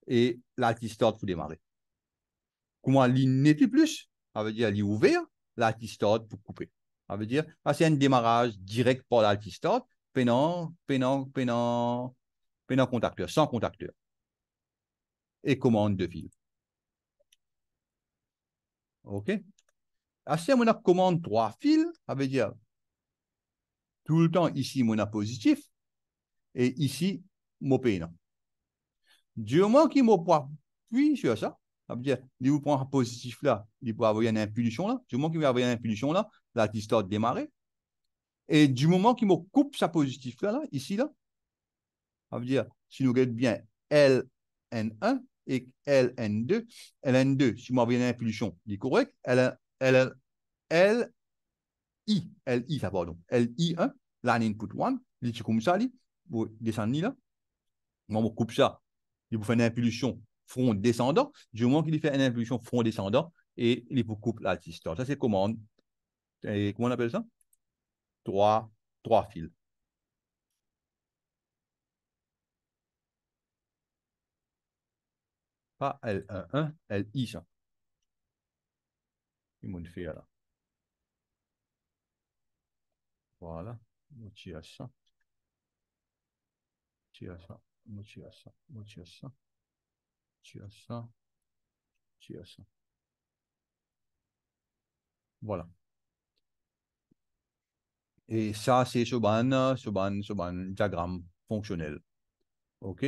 S1: Et start pour démarrer. Comment il n'est plus? Ça veut dire est ouvert, start pour couper. Ça veut dire, ah, c'est un démarrage direct par l'altistop, pénant, pénant, pénant, pénant contacteur, sans contacteur. Et commande de fil. OK? Ah, si on a commande trois fils, ça veut dire tout le temps ici, mon positif et ici, mon pénant. Du moment qu'il m'appuie sur ça, ça veut dire, il vous prend un positif là, il peut avoir une impulsion là. Du moment qu'il va avoir une impulsion là, la distance démarrer. Et du moment qu'il me coupe sa positive là, ici, là, ça veut dire, si nous regardons bien Ln1 et Ln2, Ln2, si vous m'envoyez une impulsion, il est correct, L, L, L, I, Li, ça, pardon, Li1, Lan input 1, il comme ça, il vous descendez là, moi, me coupe ça, il vous fait une impulsion front descendant, du moment qu'il fait une impulsion front descendant, et il vous coupe la distance. Ça, c'est commande et comment on appelle ça Trois, trois fils. Pas l 1 Li, ça. Ils m'ont fait là. Voilà. On tire ça. On tire ça. On tire ça. On tire ça. On ça. On ça. Voilà. Et ça, c'est Soban, euh, diagramme fonctionnel. OK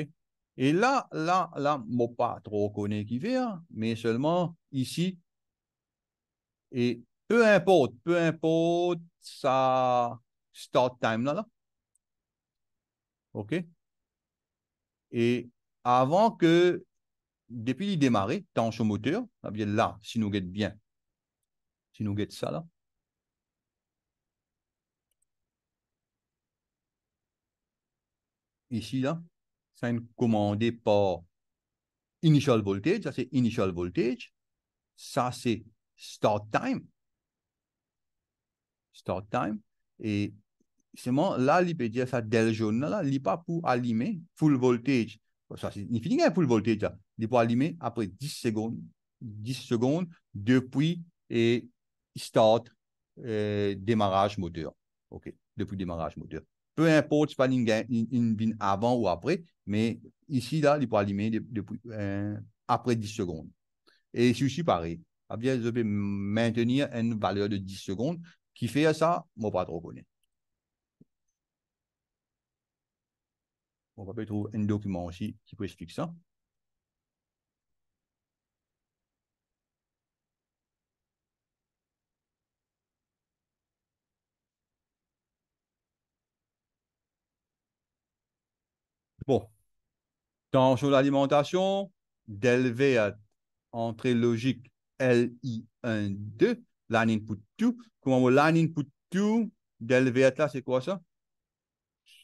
S1: Et là, là, là, je moi pas trop connaître qui vient, hein, mais seulement ici. Et peu importe, peu importe sa start time là, OK Et avant que, depuis il démarre, dans son moteur, là, si nous guette bien, si nous guette ça là, ici, là, c'est commandé par initial voltage, ça c'est initial voltage, ça c'est start time, start time, et seulement là, il ça del jaune, là, il pas pour allumer full voltage, ça c'est hein, full voltage, là. il pour allumer après 10 secondes, 10 secondes depuis et start euh, démarrage moteur, ok, depuis démarrage moteur. Peu importe si pas une, une, une avant ou après, mais ici, là, il peut allumer euh, après 10 secondes. Et suis pareil. Bien, je vais maintenir une valeur de 10 secondes. Qui fait ça, moi, pas trop connaître. On va peut trouver un document aussi qui peut expliquer ça. Bon. tension d'alimentation, l'alimentation, d'élever entrée logique LI12, line input 2, Comment on line input 2 d'élever là, c'est quoi ça?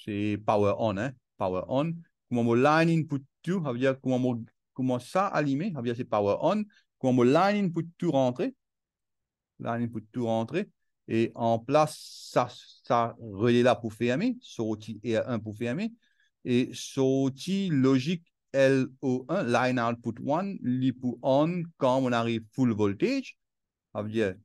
S1: C'est power on, hein? Power on. Comment vous line input 2, ça veut dire comment, comment ça allumer, ça veut dire c'est power on. Comment on line input tout rentrer, line input tout rentrer. Et en place, ça, ça relais là pour fermer, sortie et 1 pour fermer et sortie logique LO1, line output 1, li pour on quand on arrive full voltage. Ça veut dire,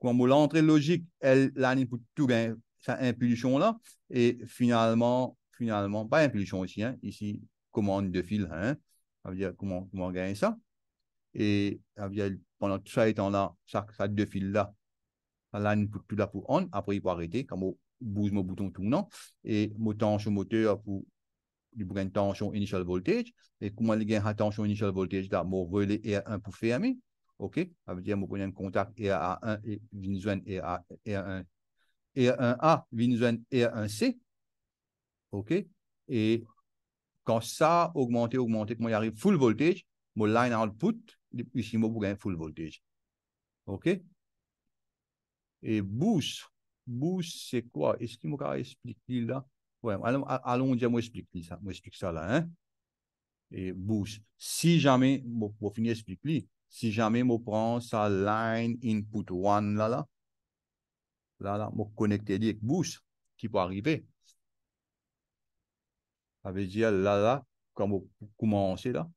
S1: quand on l'entrée logique, L, line input 2, gain, ça impulsion là, et finalement, finalement, pas impulsion ici, hein, ici, commande de fil, hein, ça veut dire comment, comment gagner ça. Et ça pendant tout ça étant là, ça, ça deux fils là, la line input là pour on, après il faut arrêter, comme bouge mon bouton tournant et mon tension moteur pour du tension initial voltage et comment il gain tension initial voltage là mon relais R1 pour fermer OK ça veut dire mon un contact à 1 et une zone r 1 a R1C OK et quand ça augmente augmente quand il arrive full voltage mon line output ici mon gain full voltage OK et boost bouche, c'est quoi? Est-ce qu'il m'a expliqué là? Ouais, allons, allons je m'explique ça, moi, ça là, hein? Et bouche. Si jamais, bon, pour finir, explique si jamais, je prends sa line input 1 là, là, là, là, moi, connecter avec bouche, qui peut arriver. Ça veut dire, là, là, quand vous commencez là,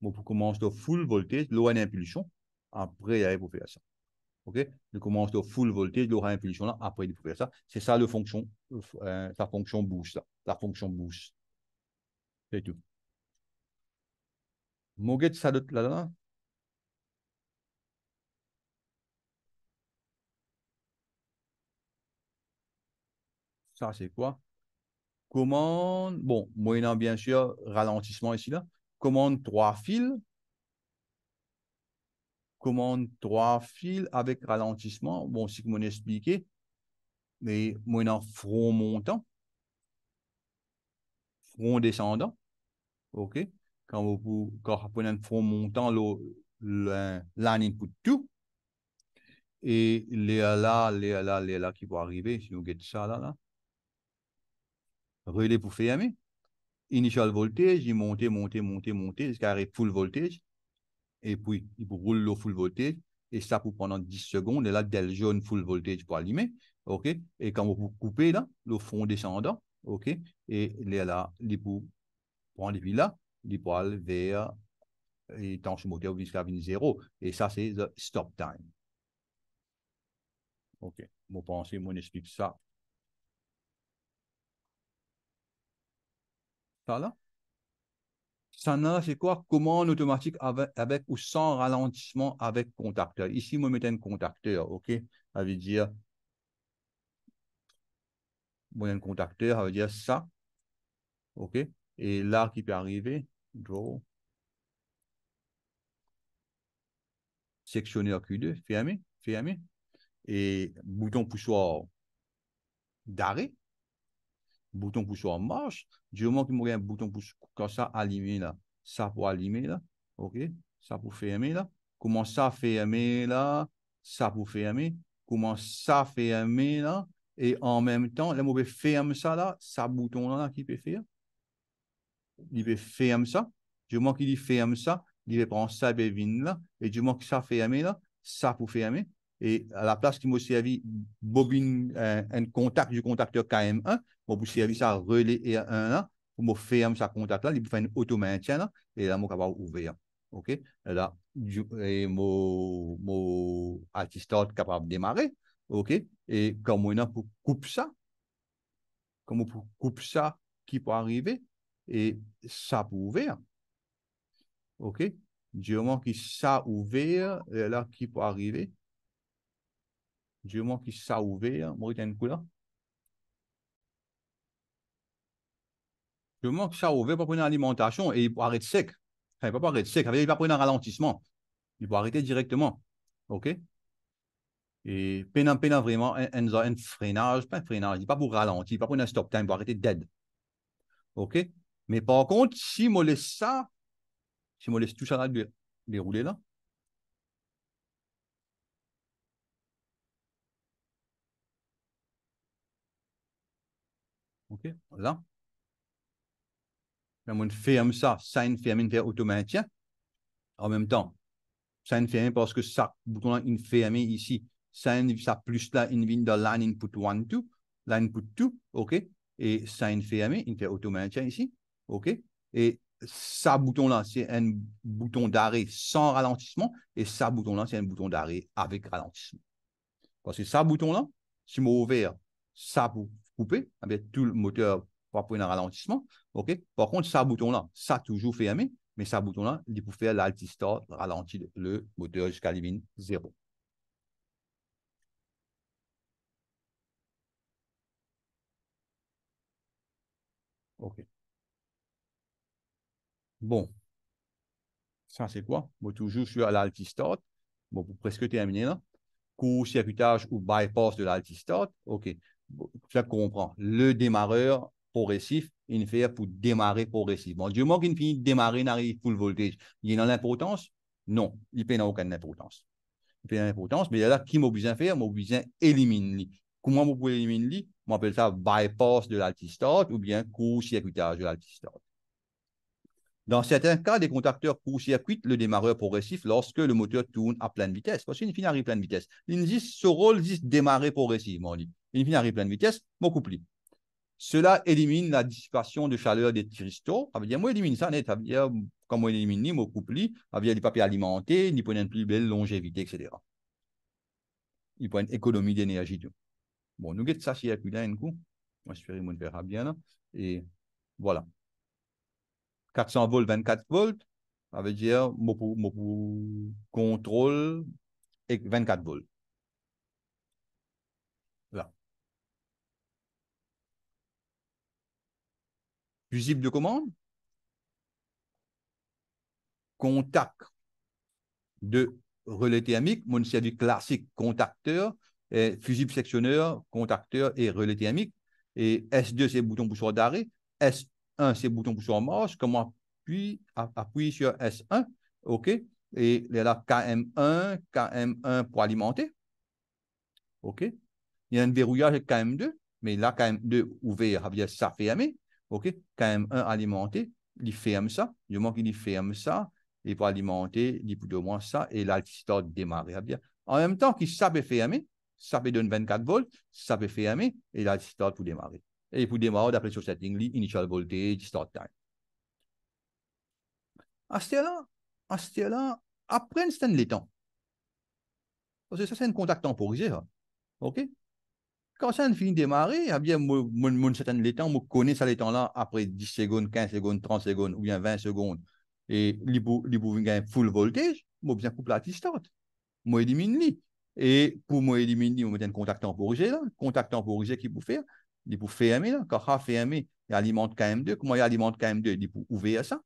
S1: vous commencez au full voltage, loin d'impulsion, impulsion, après, vous faire ça. Ok, je commence au full voltage, l'aura impulsion là, après faire ça. C'est ça le fonction, euh, sa fonction boost, la fonction boost. C'est tout. Moguet, ça là là. Ça, c'est quoi Commande, bon, moyennant bien sûr ralentissement ici là. Commande trois fils commande trois fils avec ralentissement. Bon, c'est comme on expliqué. Mais maintenant, front montant, front descendant. OK? Quand vous, quand vous un front montant, l'an pour tout. Et les là, les là, les là qui vont arriver, si vous avez ça là, là. Relais pour fermer. Initial voltage, il monte, monte, monte, monte, jusqu'à arriver full voltage et puis il roule le full voltage, et ça pour pendant 10 secondes, et là, le jaune full voltage pour allumer, ok? Et quand vous coupez là, le fond descendant, ok? Et là, il pour prendre là, il pour aller vers les tensions moteur jusqu'à 0, et ça, c'est le stop time. Ok, vous pensez, moi, j'explique ça. Ça là? Sana, c'est quoi Commande automatique avec, ou sans ralentissement avec contacteur. Ici, moi, met un contacteur, OK Ça veut dire, moi, un contacteur, ça veut dire ça, OK Et là, qui peut arriver, draw, sectionneur Q2, fermé, fermé, et bouton poussoir d'arrêt, bouton pour en marche. Du moment qu'il un bouton pour quand ça allumé là, ça pour allumer là, OK? Ça pour fermer là. Comment ça fermer là? Ça pour fermer. Comment ça fermer là? Et en même temps, le mauvais ferme ça là, ça bouton là, qui peut faire. Il peut fermer ça. Du moment qu'il ferme ça, il va prendre ça et là. Et du moment que ça ferme là, ça pour fermer. Et à la place qui m'a servi bobine, euh, un, contact du contacteur KM1, moi, pour servi ça relais r un là, pour me ferme ça contact là, il faire un auto-maintien là, et là, moi, capable ouvrir. OK? Et là, je, et mon, mon capable de démarrer. OK? Et comme on a pour couper ça, comme on pour couper ça qui peut arriver, et ça peut ouvrir. OK? Du moment que ça ouvert, là, qui peut arriver, je manque qu'il s'est ouvert, hein, Mauritain couleur Du moment qu'il s'est ouvert, pas prendre l'alimentation et il peut arrêter sec. Il ne peut pas arrêter sec. Il va prendre un ralentissement. Il peut arrêter directement. OK? Et pénant, peine, vraiment, un, pas un, freinage, pas un freinage, pas pour ralentir, pas pour un stop time, il va arrêter dead. OK? Mais par contre, si je laisse ça, si je laisse tout ça dérouler là, OK. là, voilà. Quand on ferme ça, ça, il ferme auto automatique. En même temps, ça, il ferme parce que ça, bouton a une ferme ici. ça, ça plus là, il vient de line input 1, 2, line input 2, OK? Et ça, ça ferme, il fait auto-maintien ici, OK? Et ça bouton là, c'est un bouton d'arrêt sans ralentissement. Et ça bouton là, c'est un bouton d'arrêt avec ralentissement. Parce que ça bouton là, si on ouvert ça coupé, avec tout le moteur pour un ralentissement. ok Par contre, ça bouton-là, ça toujours fermé, mais ça bouton-là, il peut faire l'altistart, ralentir le moteur jusqu'à limite zéro. OK. Bon. Ça, c'est quoi? Moi, toujours, je suis à l'altistart. Bon, pour presque terminer là. Court-circuitage ou bypass de l'altistart. OK tu comprends, le démarreur progressif, il fait pour démarrer progressivement. Du moment qu'il finit de démarrer, il n'arrive full voltage, il est dans l'importance Non, il n'a aucune importance. Il n'a importance, mais il y a là, qui m'a besoin de faire M'a besoin éliminer. Comment vous pouvez éliminer On appelle ça bypass de l'altistart ou bien court-circuitage de l'altistart. Dans certains cas, les contacteurs court-circuitent le démarreur progressif lorsque le moteur tourne à pleine vitesse. Parce une finale à pleine vitesse. disent, ce rôle, dit démarrer progressivement. Une finale à pleine vitesse, mon plus. Cela élimine la dissipation de chaleur des cristaux. Ça veut dire, moi, élimine ça net. comme moi, élimine mon couplet, ça veut dire, les papiers alimentés, ni pour une plus belle longévité, etc. Il prend une économie d'énergie. Bon, nous, get ça, si il coup. Moi, je suis verra bien. Et voilà. 400 volts, 24 volts, ça veut dire contrôle et 24 volts. Là. Fusible de commande. Contact de relais thermique, mon service classique contacteur, et fusible sectionneur, contacteur et relais thermique. Et S2, c'est bouton poussoir d'arrêt. s 2 1, c'est bouton pour marche comme on appuie sur S1. OK. Et là, KM1, KM1 pour alimenter. OK. Il y a un verrouillage KM2, mais là, KM2 ouvert, ça ferme. OK. KM1 alimenté, il ferme ça. du manque il ferme ça. Et pour alimenter, il peut au moins ça. Et l'altitude démarre. En même temps qu'il s'appelle fermé, ça peut donner 24 volts, ça peut fermer, et l'altitude pour démarrer. Et pour démarrer, d'après sur setting, initial voltage, start time. À ce là, là, après un les temps. Parce que ça, c'est un contact temporisé. OK? Quand ça a fini de démarrer, eh bien, mon, mon, temps, je connais ça les temps là après 10 secondes, 15 secondes, 30 secondes ou bien 20 secondes. Et les pouvait un full voltage, je bien couper la start. Je élimine Et pour moi éliminer, on met un contact temporisé là, contact temporisé qui peut faire, pour fermer, quand il kaka ferme, il alimente KM2, Comment il alimente KM2, Il pour ouvrir ça.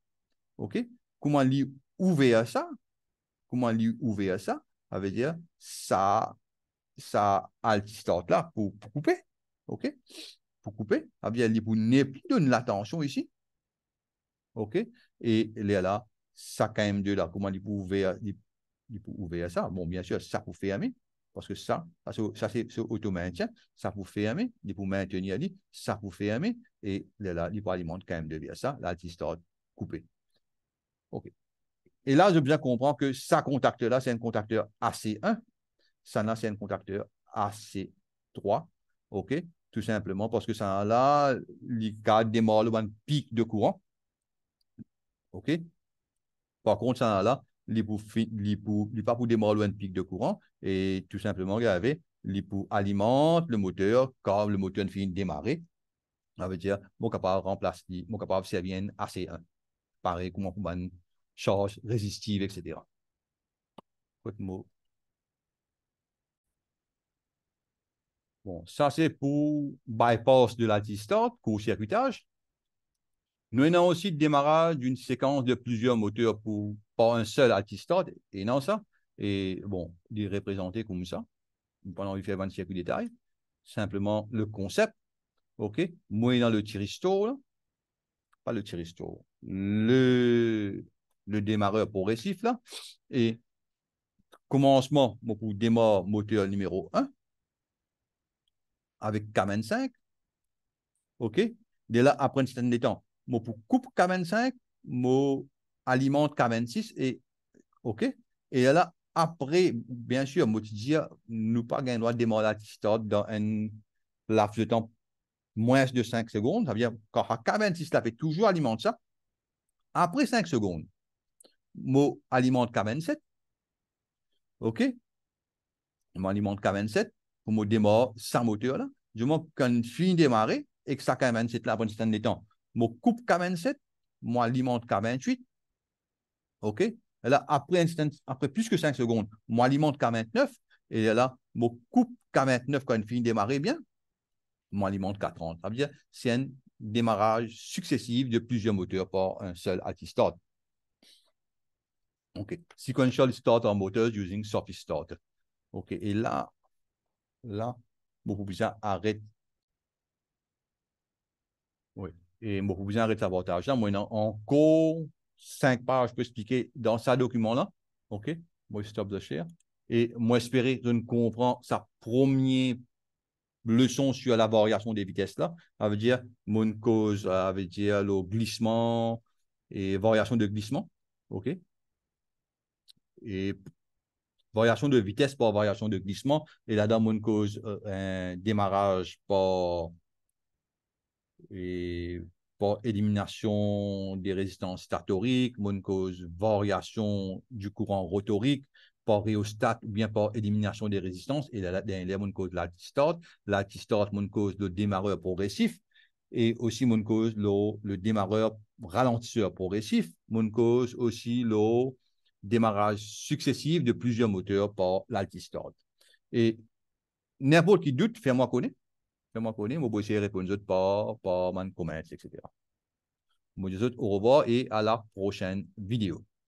S1: ok, Comment li ça ça? Comment li ça Ça veut dire, ça sa altistante la là pour couper. ok, Pour couper. ave dire, il pour ne plus donner l'attention ici, ok, Et là, ça sa KM2 là. Comment il pour ouvrir? bon, bien sûr, ça pour fermer. Parce que ça, ça c'est auto-maintien, ça vous hein. fermer, vous pour maintenir, ça vous fermer, et là, il va quand même de bien ça, la tord, coupée. OK. Et là, je bien comprends que ça contacteur-là, c'est un contacteur AC1, ça là, c'est un contacteur AC3, OK? Tout simplement parce que ça là, il démarre un pic de courant, OK? Par contre, ça là, li pou, li pou, li pa pou de courant. Et tout simplement y li alimente le moteur, quand le moteur finit fin demare, veut ve dire mou kapav remplace li, mou kapav à AC1, pare kouman kouman charge résistive, etc. autre Bon, ça c'est pour bypass de la distance court circuitage avons aussi le démarrage d'une séquence de plusieurs moteurs pour un seul artiste et non ça. Et bon, il est comme ça. Pendant il fait 20 siècles détail. Simplement le concept, OK dans le tiristo, pas le tiristo, le, le démarreur progressif, là. Et commencement, pour démarre moteur numéro 1, avec K25. OK Dès là, après un certain temps, mon pour coupe K25, moi alimente K26 et OK. Et là, après, bien sûr, moi, tu dis, nous pas gagner droit de démarrer dans un laps de temps moins de 5 secondes. Ça veut dire, quand K26 fait toujours alimente ça, après 5 secondes, je alimente K27. OK? Je alimente K27 pour me démarrer sans moteur là. je moment qu'on de démarrer et que ça K27 là, pendant un temps, je coupe K27, moi alimente K28 OK là, après, plus que 5 secondes, moi, alimente K29. Et là, mon coupe K29 quand une de démarrer eh bien, moi, alimente K30. Ça veut dire c'est un démarrage successif de plusieurs moteurs par un seul anti-start. OK. Sequential start on motors using surface start. OK. Et là, là, Mokubuzan arrête. Oui. Et Mokubuzan arrête l'avantage. Là, maintenant, encore cinq pages, je peux expliquer dans ce document-là. OK, moi, stop de share. Et moi, espérer que je ne comprends sa première leçon sur la variation des vitesses-là. Ça veut dire, mon cause, ça veut dire le glissement et variation de glissement. OK? Et variation de vitesse par variation de glissement. Et là-dedans, mon cause, euh, un démarrage par. Et par élimination des résistances statoriques, mon cause variation du courant rotorique, par rhéostat ou bien par élimination des résistances. Et la dernière, mon cause l'altistart. mon cause le démarreur progressif et aussi mon cause le, le démarreur ralentisseur progressif. mon cause aussi le démarrage successif de plusieurs moteurs par l'altistorte. Et n'importe qui doute, fais-moi connaître. Faites-moi connaître, on va essayer de répondre par, par mon commentaire, etc. Je vous dis au revoir et à la prochaine vidéo.